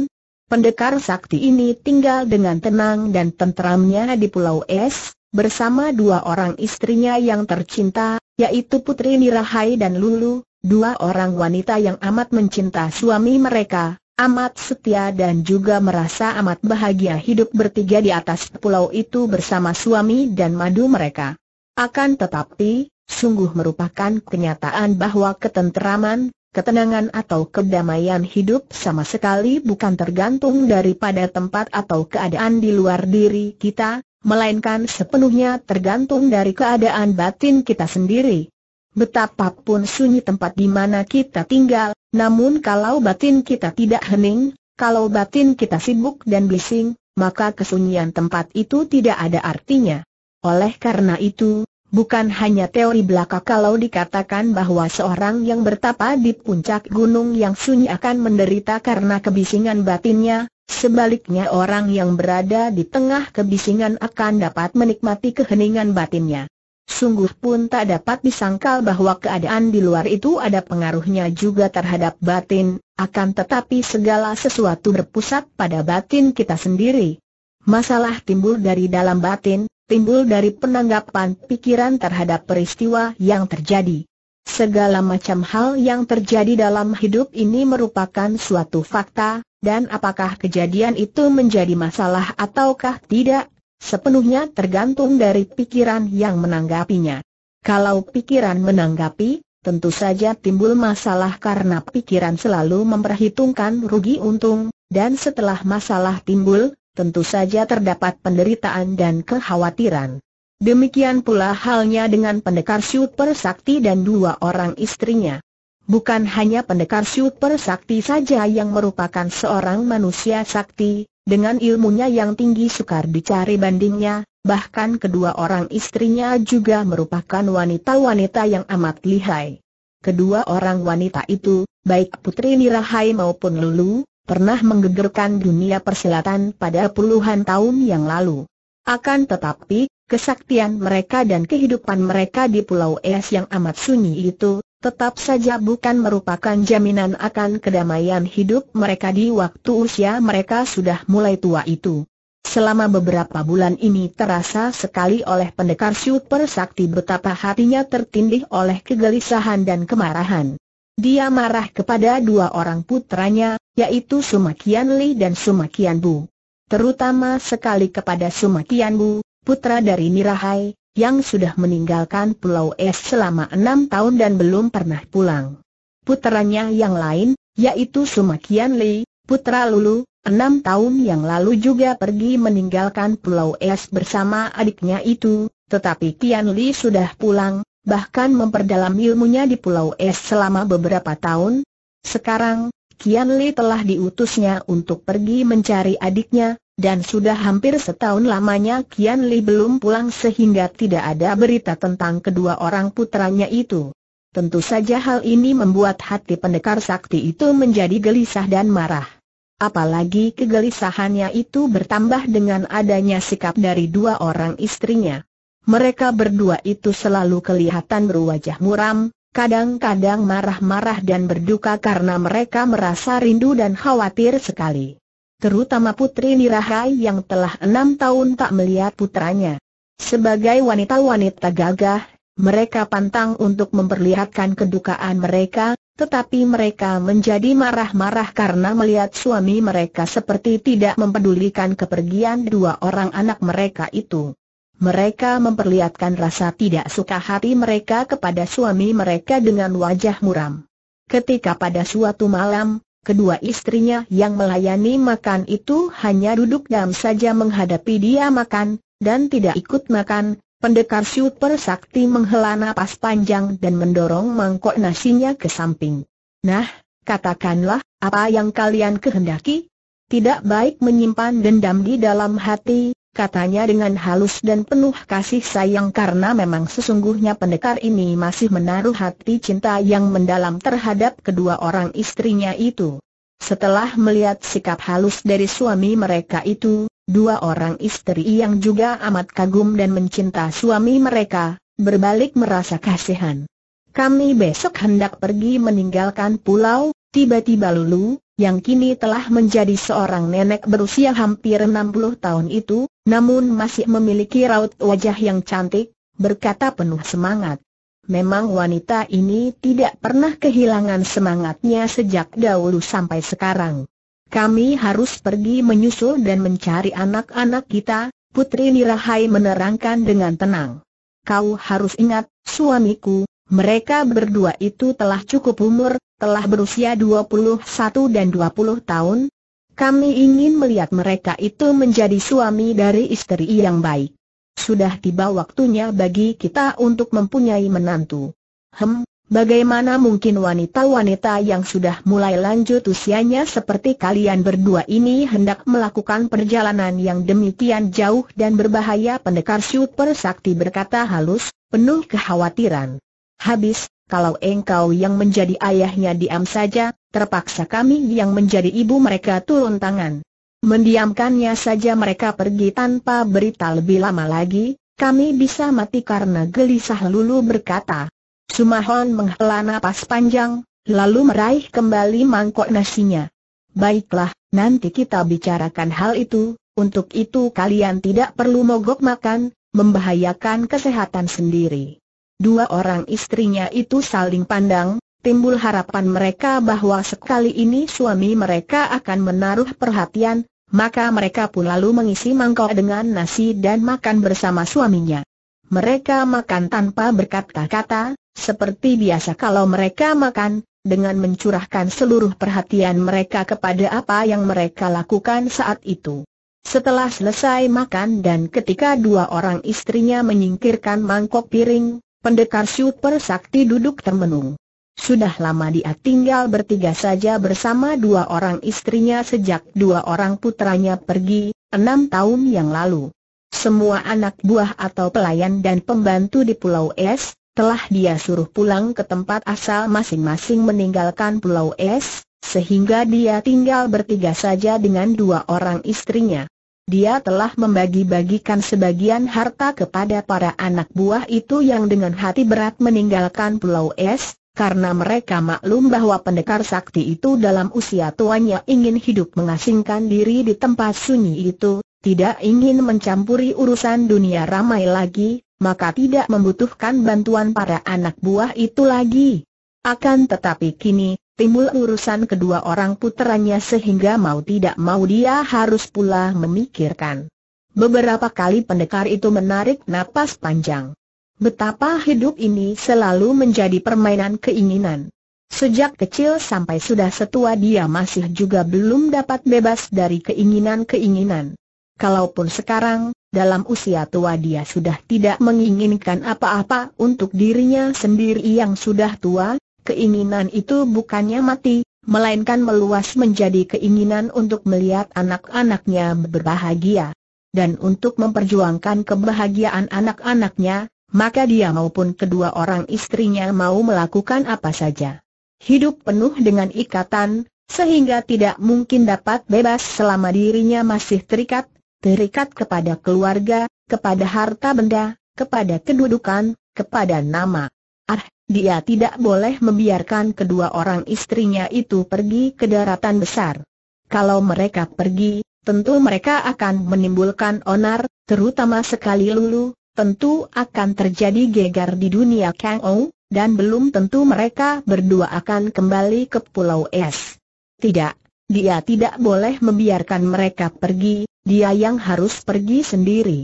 Pendekar sakti ini tinggal dengan tenang dan tentramnya di Pulau Es, bersama dua orang istrinya yang tercinta, yaitu Putri Nirahai dan Lulu, dua orang wanita yang amat mencinta suami mereka, amat setia dan juga merasa amat bahagia hidup bertiga di atas pulau itu bersama suami dan madu mereka. Akan tetapi, sungguh merupakan kenyataan bahwa ketenteraman, ketenangan atau kedamaian hidup sama sekali bukan tergantung daripada tempat atau keadaan di luar diri kita, melainkan sepenuhnya tergantung dari keadaan batin kita sendiri. Betapapun sunyi tempat di mana kita tinggal, namun kalau batin kita tidak hening, kalau batin kita sibuk dan bising, maka kesunyian tempat itu tidak ada artinya. Oleh karena itu, Bukan hanya teori belaka kalau dikatakan bahwa seorang yang bertapa di puncak gunung yang sunyi akan menderita karena kebisingan batinnya, sebaliknya orang yang berada di tengah kebisingan akan dapat menikmati keheningan batinnya. Sungguh pun tak dapat disangkal bahwa keadaan di luar itu ada pengaruhnya juga terhadap batin, akan tetapi segala sesuatu berpusat pada batin kita sendiri. Masalah timbul dari dalam batin, timbul dari penanggapan pikiran terhadap peristiwa yang terjadi. Segala macam hal yang terjadi dalam hidup ini merupakan suatu fakta, dan apakah kejadian itu menjadi masalah ataukah tidak, sepenuhnya tergantung dari pikiran yang menanggapinya. Kalau pikiran menanggapi, tentu saja timbul masalah karena pikiran selalu memperhitungkan rugi untung, dan setelah masalah timbul, tentu saja terdapat penderitaan dan kekhawatiran. Demikian pula halnya dengan pendekar Super Sakti dan dua orang istrinya. Bukan hanya pendekar super sakti saja yang merupakan seorang manusia sakti, dengan ilmunya yang tinggi sukar dicari bandingnya, bahkan kedua orang istrinya juga merupakan wanita-wanita yang amat lihai. Kedua orang wanita itu, baik Putri Nirahai maupun Lulu, pernah menggegerkan dunia persilatan pada puluhan tahun yang lalu. Akan tetapi, kesaktian mereka dan kehidupan mereka di Pulau Es yang amat sunyi itu, tetap saja bukan merupakan jaminan akan kedamaian hidup mereka di waktu usia mereka sudah mulai tua itu. Selama beberapa bulan ini terasa sekali oleh pendekar super sakti betapa hatinya tertindih oleh kegelisahan dan kemarahan. Dia marah kepada dua orang putranya, yaitu Sumakian Li dan Sumakian Bu. Terutama sekali kepada Sumakian Bu, putra dari Nirahai, yang sudah meninggalkan Pulau Es selama enam tahun dan belum pernah pulang. Putranya yang lain, yaitu Sumakian Li, putra Lulu, enam tahun yang lalu juga pergi meninggalkan Pulau Es bersama adiknya itu, tetapi Kian Li sudah pulang, bahkan memperdalam ilmunya di Pulau Es selama beberapa tahun. Sekarang, Kian Li telah diutusnya untuk pergi mencari adiknya, dan sudah hampir setahun lamanya Kian Li belum pulang sehingga tidak ada berita tentang kedua orang putranya itu. Tentu saja hal ini membuat hati pendekar sakti itu menjadi gelisah dan marah. Apalagi kegelisahannya itu bertambah dengan adanya sikap dari dua orang istrinya. Mereka berdua itu selalu kelihatan berwajah muram, kadang-kadang marah-marah dan berduka karena mereka merasa rindu dan khawatir sekali. Terutama Putri Nirahai yang telah enam tahun tak melihat putranya. Sebagai wanita-wanita gagah, mereka pantang untuk memperlihatkan kedukaan mereka, tetapi mereka menjadi marah-marah karena melihat suami mereka seperti tidak mempedulikan kepergian dua orang anak mereka itu. Mereka memperlihatkan rasa tidak suka hati mereka kepada suami mereka dengan wajah muram. Ketika pada suatu malam, kedua istrinya yang melayani makan itu hanya duduk diam saja menghadapi dia makan, dan tidak ikut makan, pendekar super sakti menghela napas panjang dan mendorong mangkok nasinya ke samping. Nah, katakanlah, apa yang kalian kehendaki? Tidak baik menyimpan dendam di dalam hati, katanya dengan halus dan penuh kasih sayang karena memang sesungguhnya pendekar ini masih menaruh hati cinta yang mendalam terhadap kedua orang istrinya itu. Setelah melihat sikap halus dari suami mereka itu, dua orang istri yang juga amat kagum dan mencinta suami mereka, berbalik merasa kasihan. Kami besok hendak pergi meninggalkan pulau, Tiba-tiba Lulu, yang kini telah menjadi seorang nenek berusia hampir 60 tahun itu, namun masih memiliki raut wajah yang cantik, berkata penuh semangat. Memang wanita ini tidak pernah kehilangan semangatnya sejak dahulu sampai sekarang. Kami harus pergi menyusul dan mencari anak-anak kita, Putri Nirahai menerangkan dengan tenang. Kau harus ingat, suamiku, mereka berdua itu telah cukup umur, telah berusia 21 dan 20 tahun. Kami ingin melihat mereka itu menjadi suami dari istri yang baik. Sudah tiba waktunya bagi kita untuk mempunyai menantu. Hem, bagaimana mungkin wanita-wanita yang sudah mulai lanjut usianya seperti kalian berdua ini hendak melakukan perjalanan yang demikian jauh dan berbahaya pendekar super sakti berkata halus, penuh kekhawatiran. Habis, kalau engkau yang menjadi ayahnya diam saja, terpaksa kami yang menjadi ibu mereka turun tangan. Mendiamkannya saja mereka pergi tanpa berita lebih lama lagi, kami bisa mati karena gelisah Lulu berkata. Sumahon menghela napas panjang, lalu meraih kembali mangkok nasinya. Baiklah, nanti kita bicarakan hal itu, untuk itu kalian tidak perlu mogok makan, membahayakan kesehatan sendiri. Dua orang istrinya itu saling pandang, timbul harapan mereka bahwa sekali ini suami mereka akan menaruh perhatian, maka mereka pun lalu mengisi mangkok dengan nasi dan makan bersama suaminya. Mereka makan tanpa berkata-kata, seperti biasa kalau mereka makan, dengan mencurahkan seluruh perhatian mereka kepada apa yang mereka lakukan saat itu. Setelah selesai makan dan ketika dua orang istrinya menyingkirkan mangkok piring, Pendekar super sakti duduk termenung. Sudah lama dia tinggal bertiga saja bersama dua orang istrinya sejak dua orang putranya pergi, enam tahun yang lalu. Semua anak buah atau pelayan dan pembantu di Pulau Es, telah dia suruh pulang ke tempat asal masing-masing meninggalkan Pulau Es, sehingga dia tinggal bertiga saja dengan dua orang istrinya dia telah membagi-bagikan sebagian harta kepada para anak buah itu yang dengan hati berat meninggalkan Pulau Es, karena mereka maklum bahwa pendekar sakti itu dalam usia tuanya ingin hidup mengasingkan diri di tempat sunyi itu, tidak ingin mencampuri urusan dunia ramai lagi, maka tidak membutuhkan bantuan para anak buah itu lagi. Akan tetapi kini, timbul urusan kedua orang puteranya sehingga mau tidak mau dia harus pula memikirkan. Beberapa kali pendekar itu menarik napas panjang. Betapa hidup ini selalu menjadi permainan keinginan. Sejak kecil sampai sudah setua dia masih juga belum dapat bebas dari keinginan-keinginan. Kalaupun sekarang, dalam usia tua dia sudah tidak menginginkan apa-apa untuk dirinya sendiri yang sudah tua, keinginan itu bukannya mati, melainkan meluas menjadi keinginan untuk melihat anak-anaknya berbahagia. Dan untuk memperjuangkan kebahagiaan anak-anaknya, maka dia maupun kedua orang istrinya mau melakukan apa saja. Hidup penuh dengan ikatan, sehingga tidak mungkin dapat bebas selama dirinya masih terikat, terikat kepada keluarga, kepada harta benda, kepada kedudukan, kepada nama. Ah, dia tidak boleh membiarkan kedua orang istrinya itu pergi ke daratan besar. Kalau mereka pergi, tentu mereka akan menimbulkan onar, terutama sekali Lulu, tentu akan terjadi gegar di dunia Kang Ou, dan belum tentu mereka berdua akan kembali ke Pulau Es. Tidak, dia tidak boleh membiarkan mereka pergi, dia yang harus pergi sendiri.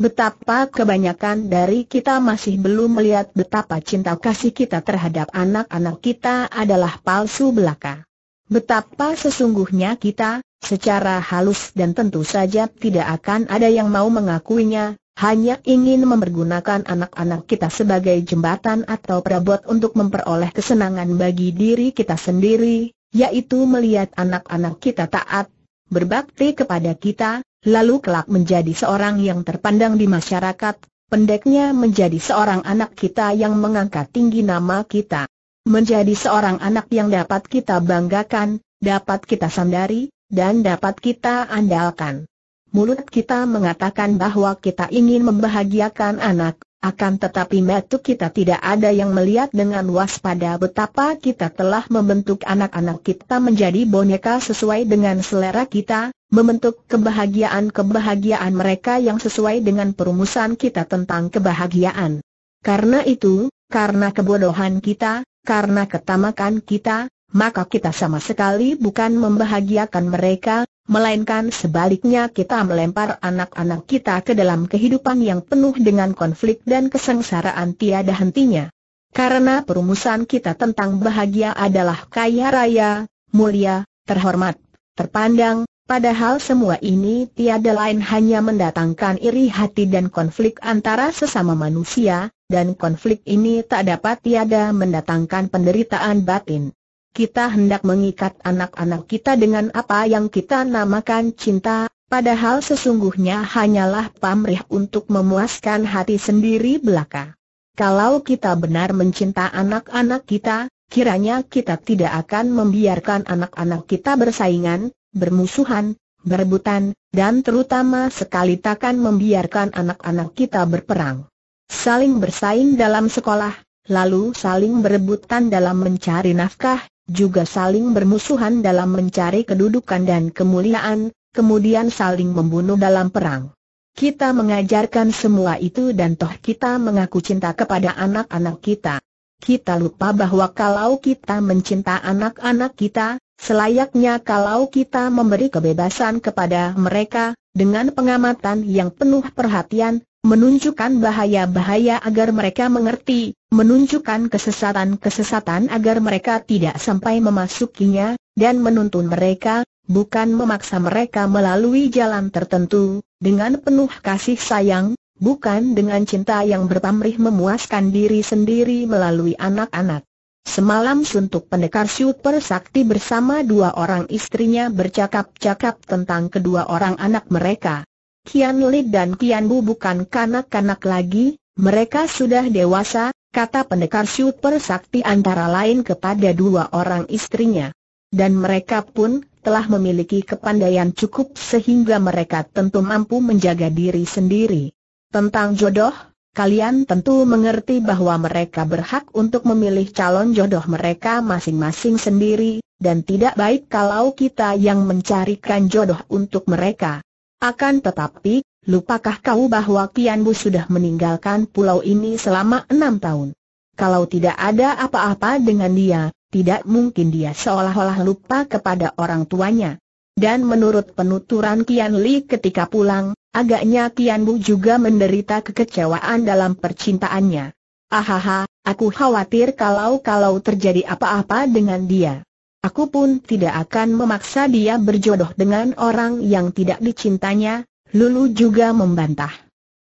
Betapa kebanyakan dari kita masih belum melihat betapa cinta kasih kita terhadap anak-anak kita adalah palsu belaka. Betapa sesungguhnya kita, secara halus dan tentu saja tidak akan ada yang mau mengakuinya, hanya ingin mempergunakan anak-anak kita sebagai jembatan atau perabot untuk memperoleh kesenangan bagi diri kita sendiri, yaitu melihat anak-anak kita taat, berbakti kepada kita, lalu kelak menjadi seorang yang terpandang di masyarakat, pendeknya menjadi seorang anak kita yang mengangkat tinggi nama kita. Menjadi seorang anak yang dapat kita banggakan, dapat kita sandari, dan dapat kita andalkan. Mulut kita mengatakan bahwa kita ingin membahagiakan anak, akan tetapi metu kita tidak ada yang melihat dengan waspada betapa kita telah membentuk anak-anak kita menjadi boneka sesuai dengan selera kita, membentuk kebahagiaan-kebahagiaan mereka yang sesuai dengan perumusan kita tentang kebahagiaan. Karena itu, karena kebodohan kita, karena ketamakan kita, maka kita sama sekali bukan membahagiakan mereka, melainkan sebaliknya kita melempar anak-anak kita ke dalam kehidupan yang penuh dengan konflik dan kesengsaraan tiada hentinya. Karena perumusan kita tentang bahagia adalah kaya raya, mulia, terhormat, terpandang, Padahal semua ini tiada lain hanya mendatangkan iri hati dan konflik antara sesama manusia, dan konflik ini tak dapat tiada mendatangkan penderitaan batin. Kita hendak mengikat anak-anak kita dengan apa yang kita namakan cinta, padahal sesungguhnya hanyalah pamrih untuk memuaskan hati sendiri belaka. Kalau kita benar mencinta anak-anak kita, kiranya kita tidak akan membiarkan anak-anak kita bersaingan, bermusuhan, berebutan, dan terutama sekali takkan membiarkan anak-anak kita berperang. Saling bersaing dalam sekolah, lalu saling berebutan dalam mencari nafkah, juga saling bermusuhan dalam mencari kedudukan dan kemuliaan, kemudian saling membunuh dalam perang. Kita mengajarkan semua itu dan toh kita mengaku cinta kepada anak-anak kita. Kita lupa bahwa kalau kita mencinta anak-anak kita, Selayaknya kalau kita memberi kebebasan kepada mereka, dengan pengamatan yang penuh perhatian, menunjukkan bahaya-bahaya agar mereka mengerti, menunjukkan kesesatan-kesesatan agar mereka tidak sampai memasukinya, dan menuntun mereka, bukan memaksa mereka melalui jalan tertentu, dengan penuh kasih sayang, bukan dengan cinta yang berpamrih memuaskan diri sendiri melalui anak-anak. Semalam suntuk pendekar super sakti bersama dua orang istrinya bercakap-cakap tentang kedua orang anak mereka. Kian Li dan Kian Bu bukan kanak-kanak lagi, mereka sudah dewasa, kata pendekar super sakti antara lain kepada dua orang istrinya. Dan mereka pun telah memiliki kepandaian cukup sehingga mereka tentu mampu menjaga diri sendiri. Tentang jodoh, Kalian tentu mengerti bahwa mereka berhak untuk memilih calon jodoh mereka masing-masing sendiri, dan tidak baik kalau kita yang mencarikan jodoh untuk mereka. Akan tetapi, lupakah kau bahwa Kian sudah meninggalkan pulau ini selama enam tahun? Kalau tidak ada apa-apa dengan dia, tidak mungkin dia seolah-olah lupa kepada orang tuanya. Dan menurut penuturan Kian Li ketika pulang, Agaknya Kianbu juga menderita kekecewaan dalam percintaannya. Ahaha, aku khawatir kalau-kalau terjadi apa-apa dengan dia. Aku pun tidak akan memaksa dia berjodoh dengan orang yang tidak dicintanya, Lulu juga membantah.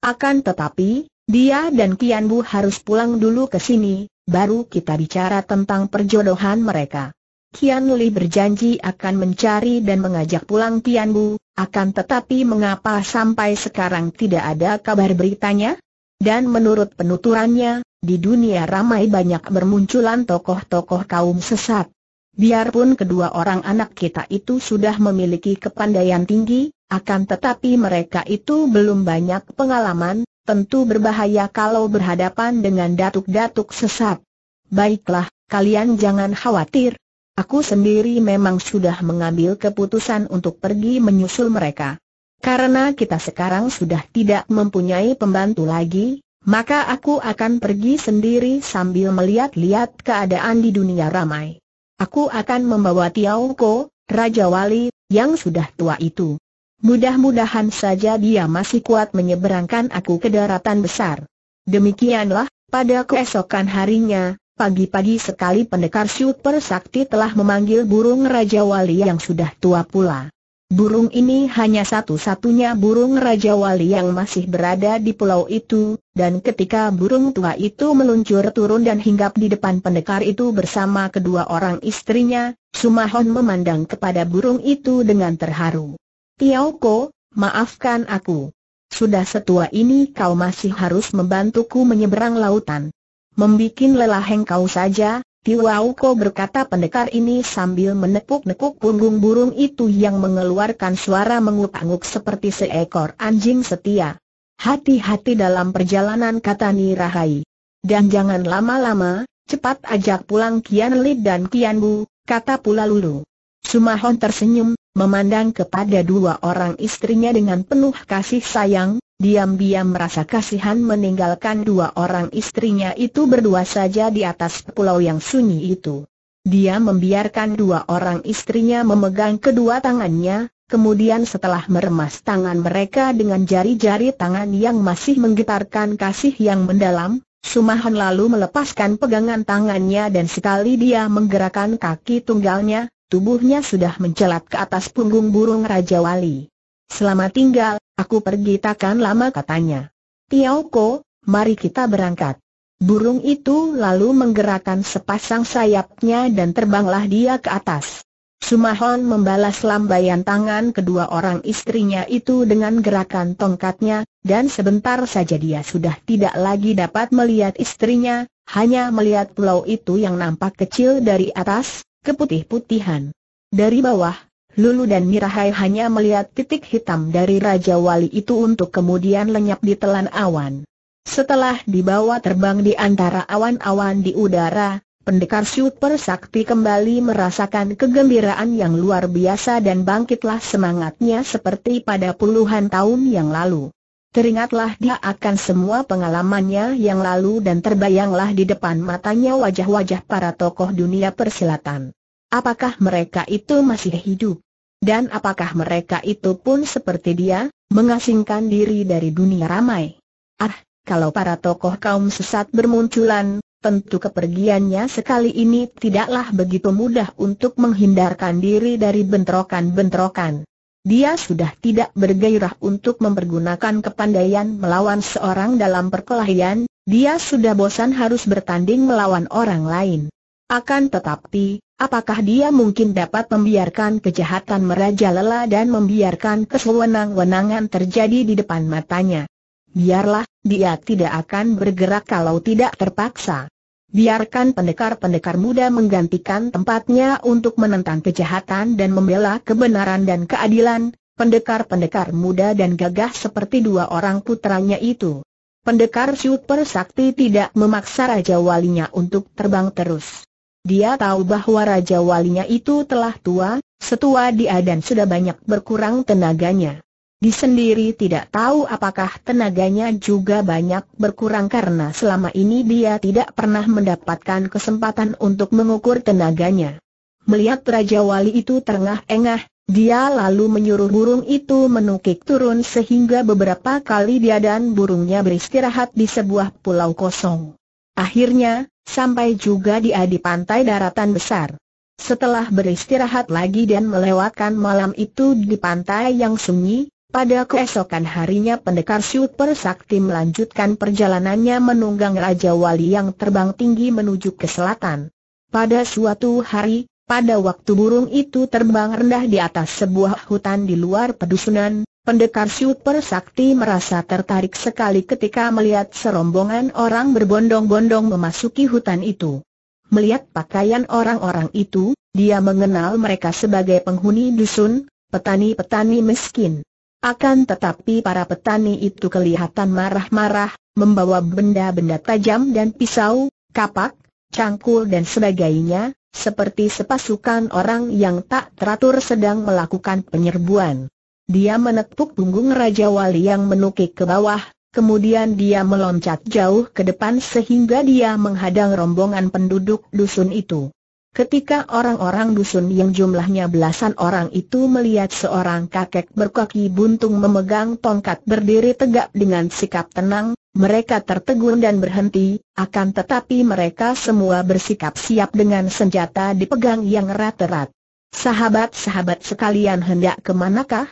Akan tetapi, dia dan Kianbu harus pulang dulu ke sini, baru kita bicara tentang perjodohan mereka. Kian Li berjanji akan mencari dan mengajak pulang Tian Bu, akan tetapi mengapa sampai sekarang tidak ada kabar beritanya? Dan menurut penuturannya, di dunia ramai banyak bermunculan tokoh-tokoh kaum sesat. Biarpun kedua orang anak kita itu sudah memiliki kepandaian tinggi, akan tetapi mereka itu belum banyak pengalaman, tentu berbahaya kalau berhadapan dengan datuk-datuk sesat. Baiklah, kalian jangan khawatir, Aku sendiri memang sudah mengambil keputusan untuk pergi menyusul mereka. Karena kita sekarang sudah tidak mempunyai pembantu lagi, maka aku akan pergi sendiri sambil melihat-lihat keadaan di dunia ramai. Aku akan membawa Tiao Ko, Raja Wali, yang sudah tua itu. Mudah-mudahan saja dia masih kuat menyeberangkan aku ke daratan besar. Demikianlah, pada keesokan harinya, Pagi-pagi sekali pendekar super sakti telah memanggil burung Raja Wali yang sudah tua pula. Burung ini hanya satu-satunya burung Raja Wali yang masih berada di pulau itu, dan ketika burung tua itu meluncur turun dan hinggap di depan pendekar itu bersama kedua orang istrinya, Sumahon memandang kepada burung itu dengan terharu. Tiau ko, maafkan aku. Sudah setua ini kau masih harus membantuku menyeberang lautan. Membikin lelah engkau saja, Tiwauko berkata pendekar ini sambil menepuk-nepuk punggung burung itu yang mengeluarkan suara menguk-anguk seperti seekor anjing setia. Hati-hati dalam perjalanan kata Nirahai. Dan jangan lama-lama, cepat ajak pulang Kian Lip dan Kian Bu, kata pula Lulu. Sumahon tersenyum, memandang kepada dua orang istrinya dengan penuh kasih sayang, diam-diam merasa kasihan meninggalkan dua orang istrinya itu berdua saja di atas pulau yang sunyi itu. Dia membiarkan dua orang istrinya memegang kedua tangannya, kemudian setelah meremas tangan mereka dengan jari-jari tangan yang masih menggetarkan kasih yang mendalam, Sumahan lalu melepaskan pegangan tangannya dan sekali dia menggerakkan kaki tunggalnya, tubuhnya sudah mencelat ke atas punggung burung Raja Wali. Selama tinggal, aku pergi takkan lama katanya. Tiao Ko, mari kita berangkat. Burung itu lalu menggerakkan sepasang sayapnya dan terbanglah dia ke atas. Sumahon membalas lambaian tangan kedua orang istrinya itu dengan gerakan tongkatnya, dan sebentar saja dia sudah tidak lagi dapat melihat istrinya, hanya melihat pulau itu yang nampak kecil dari atas, keputih-putihan. Dari bawah, Lulu dan Mirahai hanya melihat titik hitam dari Raja Wali itu untuk kemudian lenyap di telan awan. Setelah dibawa terbang di antara awan-awan di udara, pendekar super sakti kembali merasakan kegembiraan yang luar biasa dan bangkitlah semangatnya seperti pada puluhan tahun yang lalu. Teringatlah dia akan semua pengalamannya yang lalu dan terbayanglah di depan matanya wajah-wajah para tokoh dunia persilatan. Apakah mereka itu masih hidup? Dan apakah mereka itu pun seperti dia, mengasingkan diri dari dunia ramai? Ah, kalau para tokoh kaum sesat bermunculan, tentu kepergiannya sekali ini tidaklah begitu mudah untuk menghindarkan diri dari bentrokan-bentrokan. Dia sudah tidak bergairah untuk mempergunakan kepandaian melawan seorang dalam perkelahian, dia sudah bosan harus bertanding melawan orang lain. Akan tetapi, apakah dia mungkin dapat membiarkan kejahatan merajalela dan membiarkan kesewenang-wenangan terjadi di depan matanya? Biarlah, dia tidak akan bergerak kalau tidak terpaksa. Biarkan pendekar-pendekar muda menggantikan tempatnya untuk menentang kejahatan dan membela kebenaran dan keadilan, pendekar-pendekar muda dan gagah seperti dua orang putranya itu. Pendekar super sakti tidak memaksa Raja Walinya untuk terbang terus. Dia tahu bahwa Raja Walinya itu telah tua, setua dia dan sudah banyak berkurang tenaganya. Di sendiri tidak tahu apakah tenaganya juga banyak berkurang karena selama ini dia tidak pernah mendapatkan kesempatan untuk mengukur tenaganya. Melihat Raja Wali itu terengah-engah, dia lalu menyuruh burung itu menukik turun sehingga beberapa kali dia dan burungnya beristirahat di sebuah pulau kosong. Akhirnya, sampai juga dia di pantai daratan besar. Setelah beristirahat lagi dan melewatkan malam itu di pantai yang sunyi, pada keesokan harinya pendekar Super Sakti melanjutkan perjalanannya menunggang Raja Wali yang terbang tinggi menuju ke selatan. Pada suatu hari, pada waktu burung itu terbang rendah di atas sebuah hutan di luar pedusunan, Pendekar Super Sakti merasa tertarik sekali ketika melihat serombongan orang berbondong-bondong memasuki hutan itu. Melihat pakaian orang-orang itu, dia mengenal mereka sebagai penghuni dusun, petani-petani miskin. Akan tetapi para petani itu kelihatan marah-marah, membawa benda-benda tajam dan pisau, kapak, cangkul dan sebagainya, seperti sepasukan orang yang tak teratur sedang melakukan penyerbuan. Dia menepuk punggung Raja Wali yang menukik ke bawah, kemudian dia meloncat jauh ke depan sehingga dia menghadang rombongan penduduk dusun itu. Ketika orang-orang dusun yang jumlahnya belasan orang itu melihat seorang kakek berkaki buntung memegang tongkat berdiri tegak dengan sikap tenang, mereka tertegun dan berhenti, akan tetapi mereka semua bersikap siap dengan senjata dipegang yang erat-erat. Sahabat-sahabat sekalian hendak kemanakah?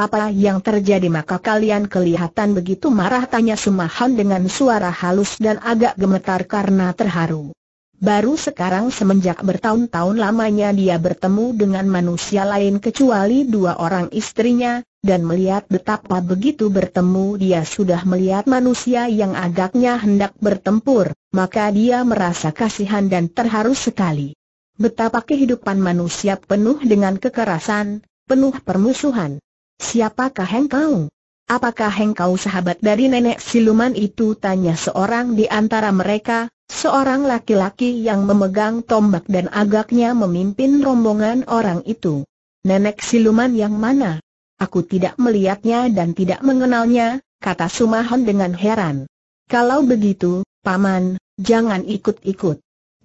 Apa yang terjadi maka kalian kelihatan begitu marah tanya Sumahan dengan suara halus dan agak gemetar karena terharu. Baru sekarang semenjak bertahun-tahun lamanya dia bertemu dengan manusia lain kecuali dua orang istrinya, dan melihat betapa begitu bertemu dia sudah melihat manusia yang agaknya hendak bertempur, maka dia merasa kasihan dan terharu sekali. Betapa kehidupan manusia penuh dengan kekerasan, penuh permusuhan Siapakah kau? Apakah kau sahabat dari nenek siluman itu? Tanya seorang di antara mereka, seorang laki-laki yang memegang tombak dan agaknya memimpin rombongan orang itu. Nenek siluman yang mana? Aku tidak melihatnya dan tidak mengenalnya, kata Sumahon dengan heran. Kalau begitu, paman, jangan ikut-ikut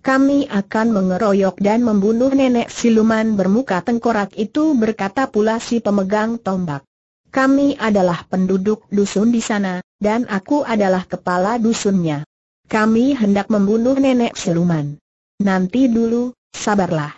kami akan mengeroyok dan membunuh nenek siluman bermuka tengkorak itu berkata pula si pemegang tombak. Kami adalah penduduk dusun di sana, dan aku adalah kepala dusunnya. Kami hendak membunuh nenek siluman. Nanti dulu, sabarlah.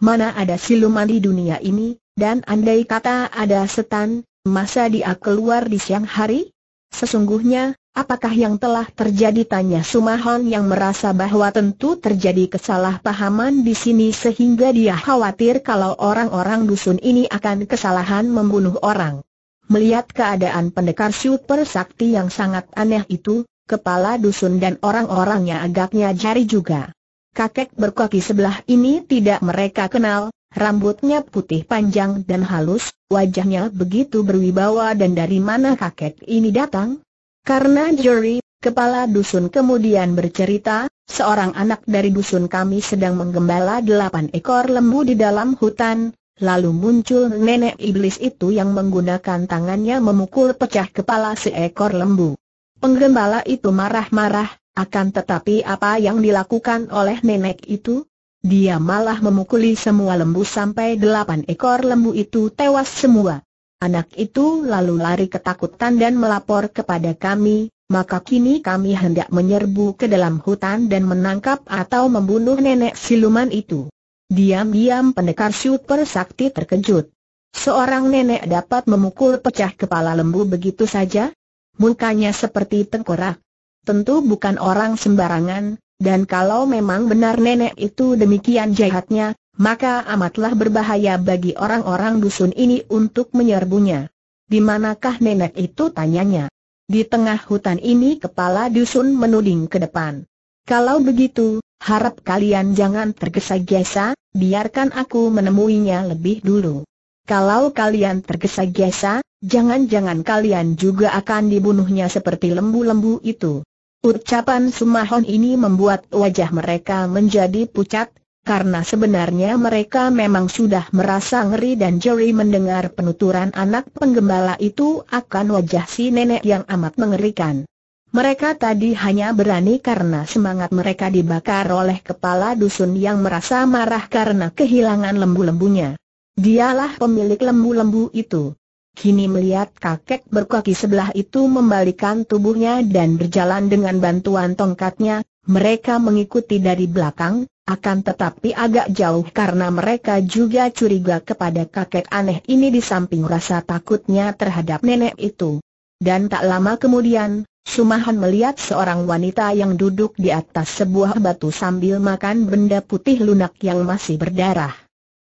Mana ada siluman di dunia ini, dan andai kata ada setan, masa dia keluar di siang hari? Sesungguhnya, apakah yang telah terjadi tanya Sumahon yang merasa bahwa tentu terjadi kesalahpahaman di sini sehingga dia khawatir kalau orang-orang dusun ini akan kesalahan membunuh orang. Melihat keadaan pendekar super sakti yang sangat aneh itu, kepala dusun dan orang-orangnya agaknya jari juga. Kakek berkaki sebelah ini tidak mereka kenal, Rambutnya putih panjang dan halus, wajahnya begitu berwibawa dan dari mana kakek ini datang? Karena Jerry, kepala dusun kemudian bercerita, seorang anak dari dusun kami sedang menggembala delapan ekor lembu di dalam hutan, lalu muncul nenek iblis itu yang menggunakan tangannya memukul pecah kepala seekor lembu. Penggembala itu marah-marah, akan tetapi apa yang dilakukan oleh nenek itu? Dia malah memukuli semua lembu sampai delapan ekor lembu itu tewas semua. Anak itu lalu lari ketakutan dan melapor kepada kami, maka kini kami hendak menyerbu ke dalam hutan dan menangkap atau membunuh nenek siluman itu. Diam-diam pendekar super sakti terkejut. Seorang nenek dapat memukul pecah kepala lembu begitu saja? Mukanya seperti tengkorak. Tentu bukan orang sembarangan, dan kalau memang benar nenek itu demikian jahatnya, maka amatlah berbahaya bagi orang-orang dusun ini untuk menyerbunya. Di manakah nenek itu tanyanya? Di tengah hutan ini kepala dusun menuding ke depan. Kalau begitu, harap kalian jangan tergesa-gesa, biarkan aku menemuinya lebih dulu. Kalau kalian tergesa-gesa, jangan-jangan kalian juga akan dibunuhnya seperti lembu-lembu itu. Ucapan Sumahon ini membuat wajah mereka menjadi pucat, karena sebenarnya mereka memang sudah merasa ngeri dan jeri mendengar penuturan anak penggembala itu akan wajah si nenek yang amat mengerikan. Mereka tadi hanya berani karena semangat mereka dibakar oleh kepala dusun yang merasa marah karena kehilangan lembu-lembunya. Dialah pemilik lembu-lembu itu. Kini melihat kakek berkaki sebelah itu membalikan tubuhnya dan berjalan dengan bantuan tongkatnya, mereka mengikuti dari belakang, akan tetapi agak jauh karena mereka juga curiga kepada kakek aneh ini di samping rasa takutnya terhadap nenek itu. Dan tak lama kemudian, Sumahan melihat seorang wanita yang duduk di atas sebuah batu sambil makan benda putih lunak yang masih berdarah.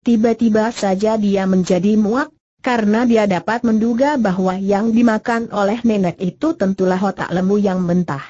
Tiba-tiba saja dia menjadi muak, karena dia dapat menduga bahwa yang dimakan oleh nenek itu tentulah otak lembu yang mentah.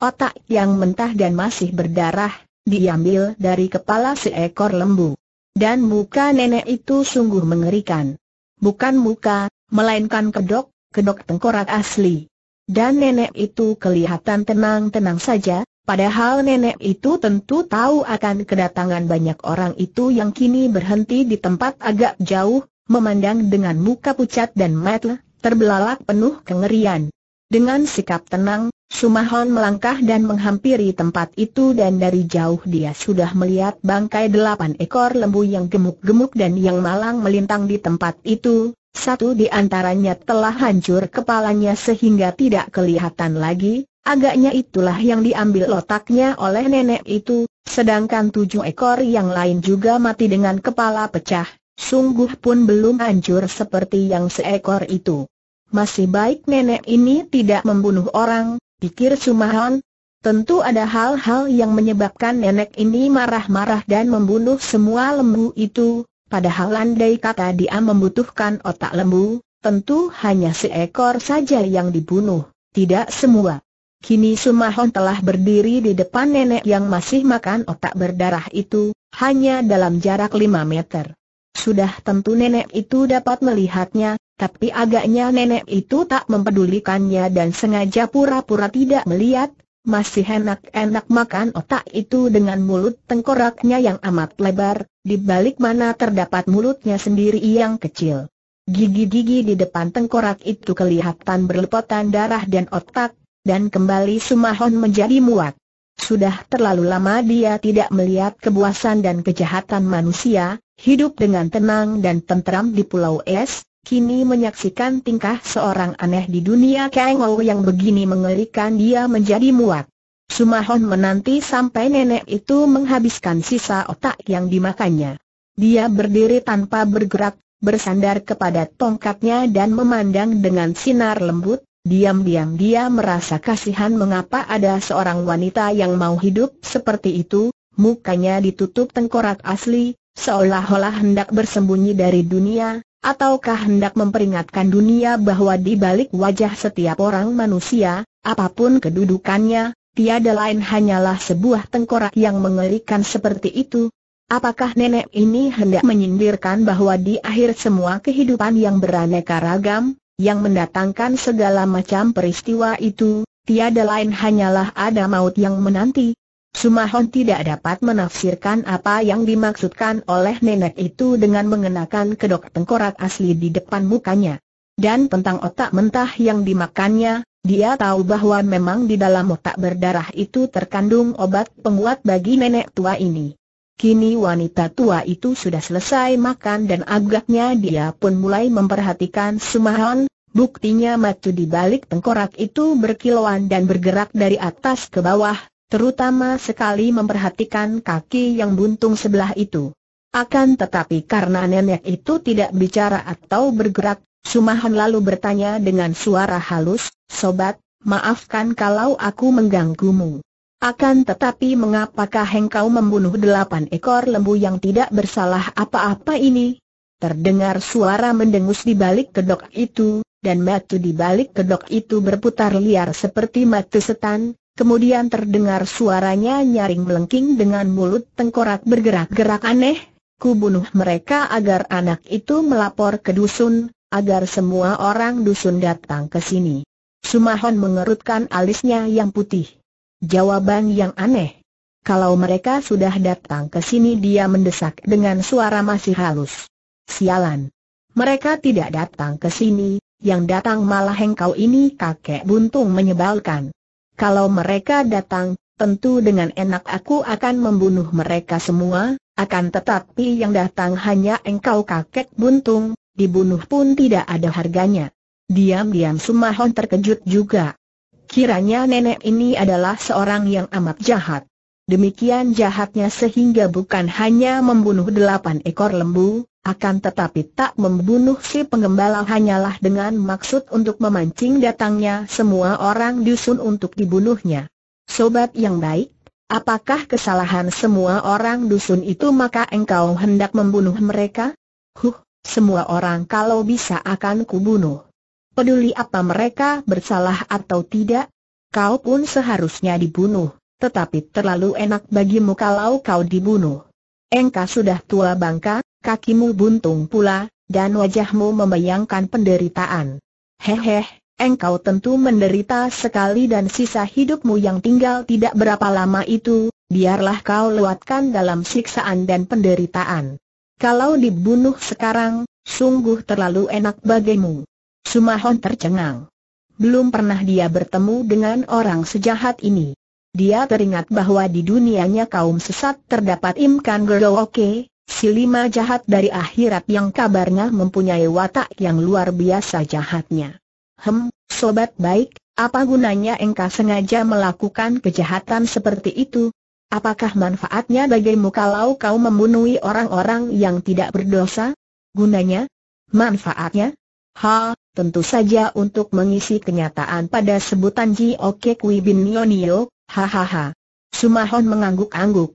Otak yang mentah dan masih berdarah, diambil dari kepala seekor lembu. Dan muka nenek itu sungguh mengerikan. Bukan muka, melainkan kedok, kedok tengkorak asli. Dan nenek itu kelihatan tenang-tenang saja, padahal nenek itu tentu tahu akan kedatangan banyak orang itu yang kini berhenti di tempat agak jauh, memandang dengan muka pucat dan metel, terbelalak penuh kengerian. Dengan sikap tenang, Sumahon melangkah dan menghampiri tempat itu dan dari jauh dia sudah melihat bangkai delapan ekor lembu yang gemuk-gemuk dan yang malang melintang di tempat itu, satu di antaranya telah hancur kepalanya sehingga tidak kelihatan lagi, agaknya itulah yang diambil otaknya oleh nenek itu, sedangkan tujuh ekor yang lain juga mati dengan kepala pecah sungguh pun belum hancur seperti yang seekor itu. Masih baik nenek ini tidak membunuh orang, pikir Sumahan. Tentu ada hal-hal yang menyebabkan nenek ini marah-marah dan membunuh semua lembu itu, padahal andai kata dia membutuhkan otak lembu, tentu hanya seekor saja yang dibunuh, tidak semua. Kini Sumahon telah berdiri di depan nenek yang masih makan otak berdarah itu, hanya dalam jarak 5 meter. Sudah tentu nenek itu dapat melihatnya, tapi agaknya nenek itu tak mempedulikannya dan sengaja pura-pura tidak melihat, masih enak-enak makan otak itu dengan mulut tengkoraknya yang amat lebar, di balik mana terdapat mulutnya sendiri yang kecil. Gigi-gigi di depan tengkorak itu kelihatan berlepotan darah dan otak, dan kembali Sumahon menjadi muak. Sudah terlalu lama dia tidak melihat kebuasan dan kejahatan manusia, hidup dengan tenang dan tenteram di Pulau Es, kini menyaksikan tingkah seorang aneh di dunia Kengou yang begini mengerikan dia menjadi muak. Sumahon menanti sampai nenek itu menghabiskan sisa otak yang dimakannya. Dia berdiri tanpa bergerak, bersandar kepada tongkatnya dan memandang dengan sinar lembut, Diam-diam dia merasa kasihan mengapa ada seorang wanita yang mau hidup seperti itu, mukanya ditutup tengkorak asli, seolah-olah hendak bersembunyi dari dunia, ataukah hendak memperingatkan dunia bahwa di balik wajah setiap orang manusia, apapun kedudukannya, tiada lain hanyalah sebuah tengkorak yang mengerikan seperti itu, Apakah nenek ini hendak menyindirkan bahwa di akhir semua kehidupan yang beraneka ragam, yang mendatangkan segala macam peristiwa itu, tiada lain hanyalah ada maut yang menanti. Sumahon tidak dapat menafsirkan apa yang dimaksudkan oleh nenek itu dengan mengenakan kedok tengkorak asli di depan mukanya. Dan tentang otak mentah yang dimakannya, dia tahu bahwa memang di dalam otak berdarah itu terkandung obat penguat bagi nenek tua ini. Kini wanita tua itu sudah selesai makan dan agaknya dia pun mulai memperhatikan Sumahon, buktinya matu di balik tengkorak itu berkilauan dan bergerak dari atas ke bawah, terutama sekali memperhatikan kaki yang buntung sebelah itu. Akan tetapi karena nenek itu tidak bicara atau bergerak, Sumahan lalu bertanya dengan suara halus, Sobat, maafkan kalau aku mengganggumu. Akan tetapi mengapakah engkau membunuh delapan ekor lembu yang tidak bersalah apa-apa ini? Terdengar suara mendengus di balik kedok itu, dan mata di balik kedok itu berputar liar seperti mata setan, kemudian terdengar suaranya nyaring melengking dengan mulut tengkorak bergerak-gerak aneh, kubunuh mereka agar anak itu melapor ke dusun, agar semua orang dusun datang ke sini. Sumahon mengerutkan alisnya yang putih. Jawaban yang aneh. Kalau mereka sudah datang ke sini dia mendesak dengan suara masih halus. Sialan. Mereka tidak datang ke sini, yang datang malah engkau ini kakek buntung menyebalkan. Kalau mereka datang, tentu dengan enak aku akan membunuh mereka semua, akan tetapi yang datang hanya engkau kakek buntung, dibunuh pun tidak ada harganya. Diam-diam Sumahon terkejut juga. Kiranya nenek ini adalah seorang yang amat jahat. Demikian jahatnya sehingga bukan hanya membunuh delapan ekor lembu, akan tetapi tak membunuh si pengembala hanyalah dengan maksud untuk memancing datangnya semua orang dusun untuk dibunuhnya. Sobat yang baik, apakah kesalahan semua orang dusun itu maka engkau hendak membunuh mereka? Huh, semua orang kalau bisa akan kubunuh. Peduli apa mereka bersalah atau tidak? Kau pun seharusnya dibunuh, tetapi terlalu enak bagimu kalau kau dibunuh. Engkau sudah tua bangka, kakimu buntung pula, dan wajahmu membayangkan penderitaan. Heheh, engkau tentu menderita sekali dan sisa hidupmu yang tinggal tidak berapa lama itu, biarlah kau lewatkan dalam siksaan dan penderitaan. Kalau dibunuh sekarang, sungguh terlalu enak bagimu. Sumahon tercengang. Belum pernah dia bertemu dengan orang sejahat ini. Dia teringat bahwa di dunianya kaum sesat terdapat Imkan Gerooke, si lima jahat dari akhirat yang kabarnya mempunyai watak yang luar biasa jahatnya. Hem, sobat baik, apa gunanya engkau sengaja melakukan kejahatan seperti itu? Apakah manfaatnya bagimu kalau kau membunuhi orang-orang yang tidak berdosa? Gunanya? Manfaatnya? Ha, tentu saja untuk mengisi kenyataan pada sebutan Ji Oke Kui Bin Yonio, hahaha. Sumahon mengangguk-angguk.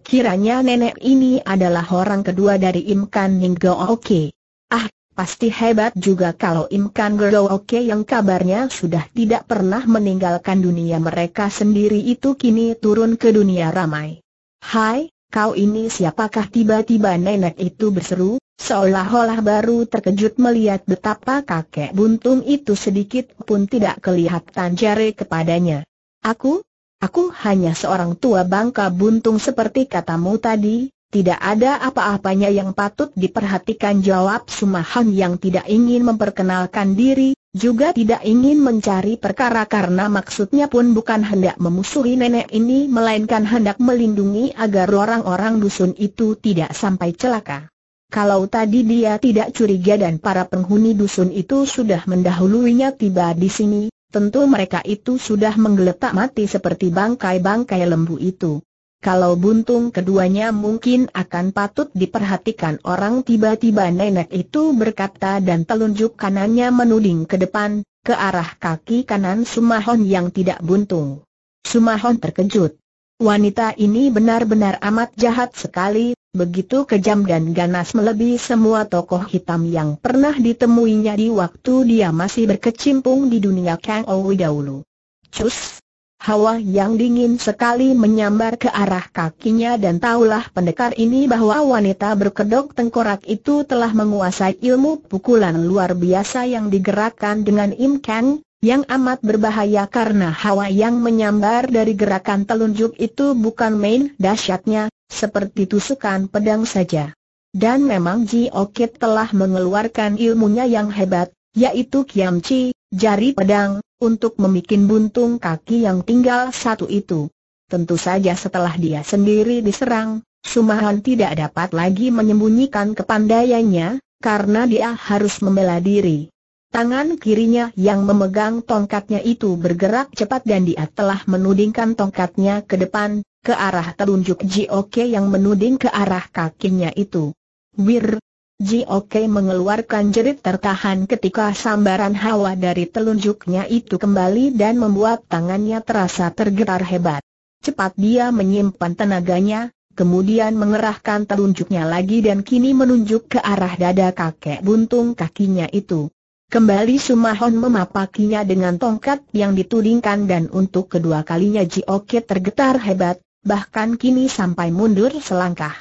Kiranya nenek ini adalah orang kedua dari Imkan Ninggo Oke. Ah, pasti hebat juga kalau Imkan Ninggo Oke yang kabarnya sudah tidak pernah meninggalkan dunia mereka sendiri itu kini turun ke dunia ramai. Hai, kau ini siapakah tiba-tiba nenek itu berseru, Seolah-olah baru terkejut melihat betapa kakek buntung itu sedikit pun tidak kelihatan jare kepadanya. Aku? Aku hanya seorang tua bangka buntung seperti katamu tadi, tidak ada apa-apanya yang patut diperhatikan jawab Sumahan yang tidak ingin memperkenalkan diri, juga tidak ingin mencari perkara karena maksudnya pun bukan hendak memusuhi nenek ini melainkan hendak melindungi agar orang-orang dusun itu tidak sampai celaka. Kalau tadi dia tidak curiga dan para penghuni dusun itu sudah mendahuluinya tiba di sini, tentu mereka itu sudah menggeletak mati seperti bangkai-bangkai lembu itu. Kalau buntung keduanya mungkin akan patut diperhatikan orang tiba-tiba nenek itu berkata dan telunjuk kanannya menuding ke depan, ke arah kaki kanan Sumahon yang tidak buntung. Sumahon terkejut. Wanita ini benar-benar amat jahat sekali, Begitu kejam dan ganas melebihi semua tokoh hitam yang pernah ditemuinya di waktu dia masih berkecimpung di dunia Kang Owi dahulu. Cus! Hawa yang dingin sekali menyambar ke arah kakinya dan tahulah pendekar ini bahwa wanita berkedok tengkorak itu telah menguasai ilmu pukulan luar biasa yang digerakkan dengan Im Kang, yang amat berbahaya karena hawa yang menyambar dari gerakan telunjuk itu bukan main dahsyatnya, seperti tusukan pedang saja. Dan memang Ji Okit telah mengeluarkan ilmunya yang hebat, yaitu Kiam Chi, jari pedang, untuk membuat buntung kaki yang tinggal satu itu. Tentu saja setelah dia sendiri diserang, Sumahan tidak dapat lagi menyembunyikan kepandaiannya, karena dia harus membela diri. Tangan kirinya yang memegang tongkatnya itu bergerak cepat dan dia telah menudingkan tongkatnya ke depan, ke arah telunjuk Jioke yang menuding ke arah kakinya itu. Wir! Jioke mengeluarkan jerit tertahan ketika sambaran hawa dari telunjuknya itu kembali dan membuat tangannya terasa tergetar hebat. Cepat dia menyimpan tenaganya, kemudian mengerahkan telunjuknya lagi dan kini menunjuk ke arah dada kakek buntung kakinya itu. Kembali Sumahon memapakinya dengan tongkat yang ditudingkan dan untuk kedua kalinya Jioke tergetar hebat, bahkan kini sampai mundur selangkah.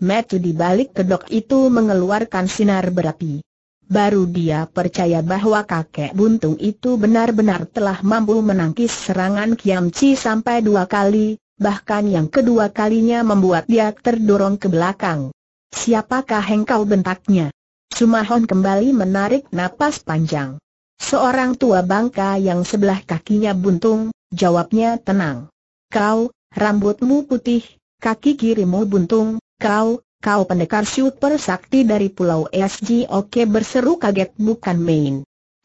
Metu di balik kedok itu mengeluarkan sinar berapi. Baru dia percaya bahwa kakek buntung itu benar-benar telah mampu menangkis serangan Kiam Chi sampai dua kali, bahkan yang kedua kalinya membuat dia terdorong ke belakang. Siapakah engkau bentaknya? Sumahon kembali menarik napas panjang. Seorang tua bangka yang sebelah kakinya buntung, jawabnya tenang. Kau, rambutmu putih, kaki kirimu buntung, kau, kau pendekar super sakti dari pulau SG Oke berseru kaget bukan main.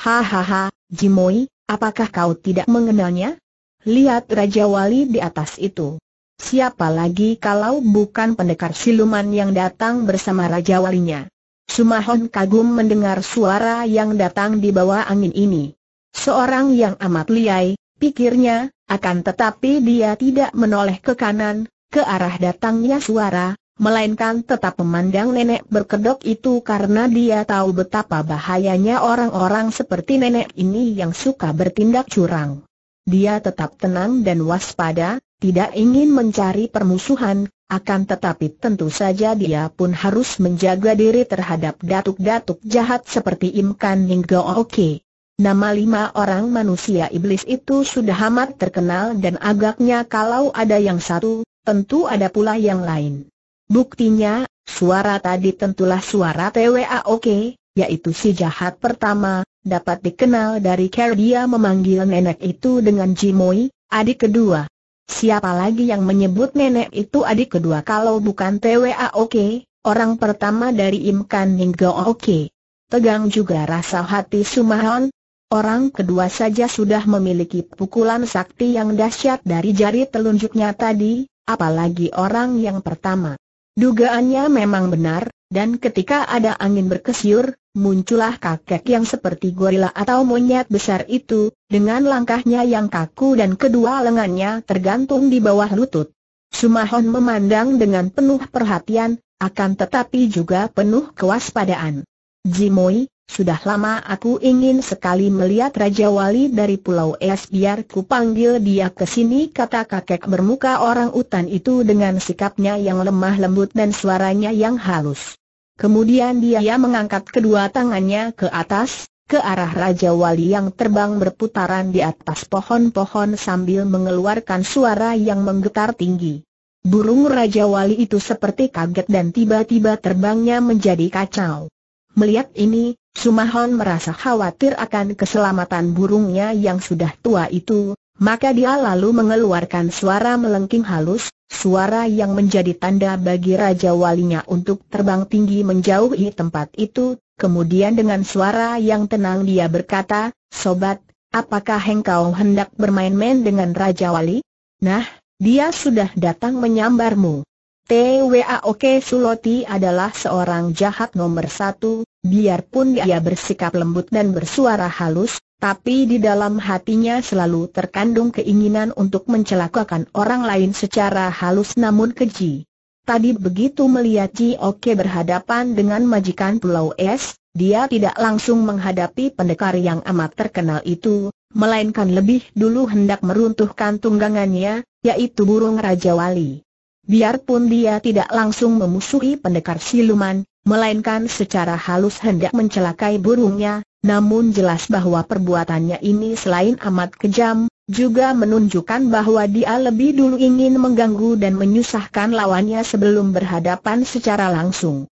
Hahaha, Jimoy, apakah kau tidak mengenalnya? Lihat Raja Wali di atas itu. Siapa lagi kalau bukan pendekar siluman yang datang bersama Raja Walinya? Sumahon kagum mendengar suara yang datang di bawah angin ini. Seorang yang amat liai, pikirnya, akan tetapi dia tidak menoleh ke kanan, ke arah datangnya suara, melainkan tetap memandang nenek berkedok itu karena dia tahu betapa bahayanya orang-orang seperti nenek ini yang suka bertindak curang. Dia tetap tenang dan waspada, tidak ingin mencari permusuhan, akan tetapi tentu saja dia pun harus menjaga diri terhadap datuk-datuk jahat seperti Imkan hingga Oke. Nama lima orang manusia iblis itu sudah amat terkenal dan agaknya kalau ada yang satu, tentu ada pula yang lain. Buktinya, suara tadi tentulah suara TWA Oke, yaitu si jahat pertama, dapat dikenal dari cara dia memanggil nenek itu dengan Jimoy, adik kedua. Siapa lagi yang menyebut nenek itu adik kedua kalau bukan TWA Oke, orang pertama dari Imkan Ninggo OK. Tegang juga rasa hati Sumahon, Orang kedua saja sudah memiliki pukulan sakti yang dahsyat dari jari telunjuknya tadi, apalagi orang yang pertama. Dugaannya memang benar, dan ketika ada angin berkesiur, muncullah kakek yang seperti gorila atau monyet besar itu, dengan langkahnya yang kaku dan kedua lengannya tergantung di bawah lutut. Sumahon memandang dengan penuh perhatian, akan tetapi juga penuh kewaspadaan. Jimoy, sudah lama aku ingin sekali melihat Raja Wali dari Pulau Es biar ku panggil dia ke sini kata kakek bermuka orang utan itu dengan sikapnya yang lemah lembut dan suaranya yang halus. Kemudian dia mengangkat kedua tangannya ke atas, ke arah Raja Wali yang terbang berputaran di atas pohon-pohon sambil mengeluarkan suara yang menggetar tinggi. Burung Raja Wali itu seperti kaget dan tiba-tiba terbangnya menjadi kacau. Melihat ini, Sumahon merasa khawatir akan keselamatan burungnya yang sudah tua itu, maka dia lalu mengeluarkan suara melengking halus, suara yang menjadi tanda bagi Raja Walinya untuk terbang tinggi menjauhi tempat itu, kemudian dengan suara yang tenang dia berkata, Sobat, apakah engkau hendak bermain-main dengan Raja Wali? Nah, dia sudah datang menyambarmu. TWA Oke Suloti adalah seorang jahat nomor satu, biarpun dia bersikap lembut dan bersuara halus, tapi di dalam hatinya selalu terkandung keinginan untuk mencelakakan orang lain secara halus namun keji. Tadi begitu melihat Ji Oke berhadapan dengan majikan Pulau Es, dia tidak langsung menghadapi pendekar yang amat terkenal itu, melainkan lebih dulu hendak meruntuhkan tunggangannya, yaitu burung Raja Wali. Biarpun dia tidak langsung memusuhi pendekar siluman, melainkan secara halus hendak mencelakai burungnya, namun jelas bahwa perbuatannya ini selain amat kejam, juga menunjukkan bahwa dia lebih dulu ingin mengganggu dan menyusahkan lawannya sebelum berhadapan secara langsung.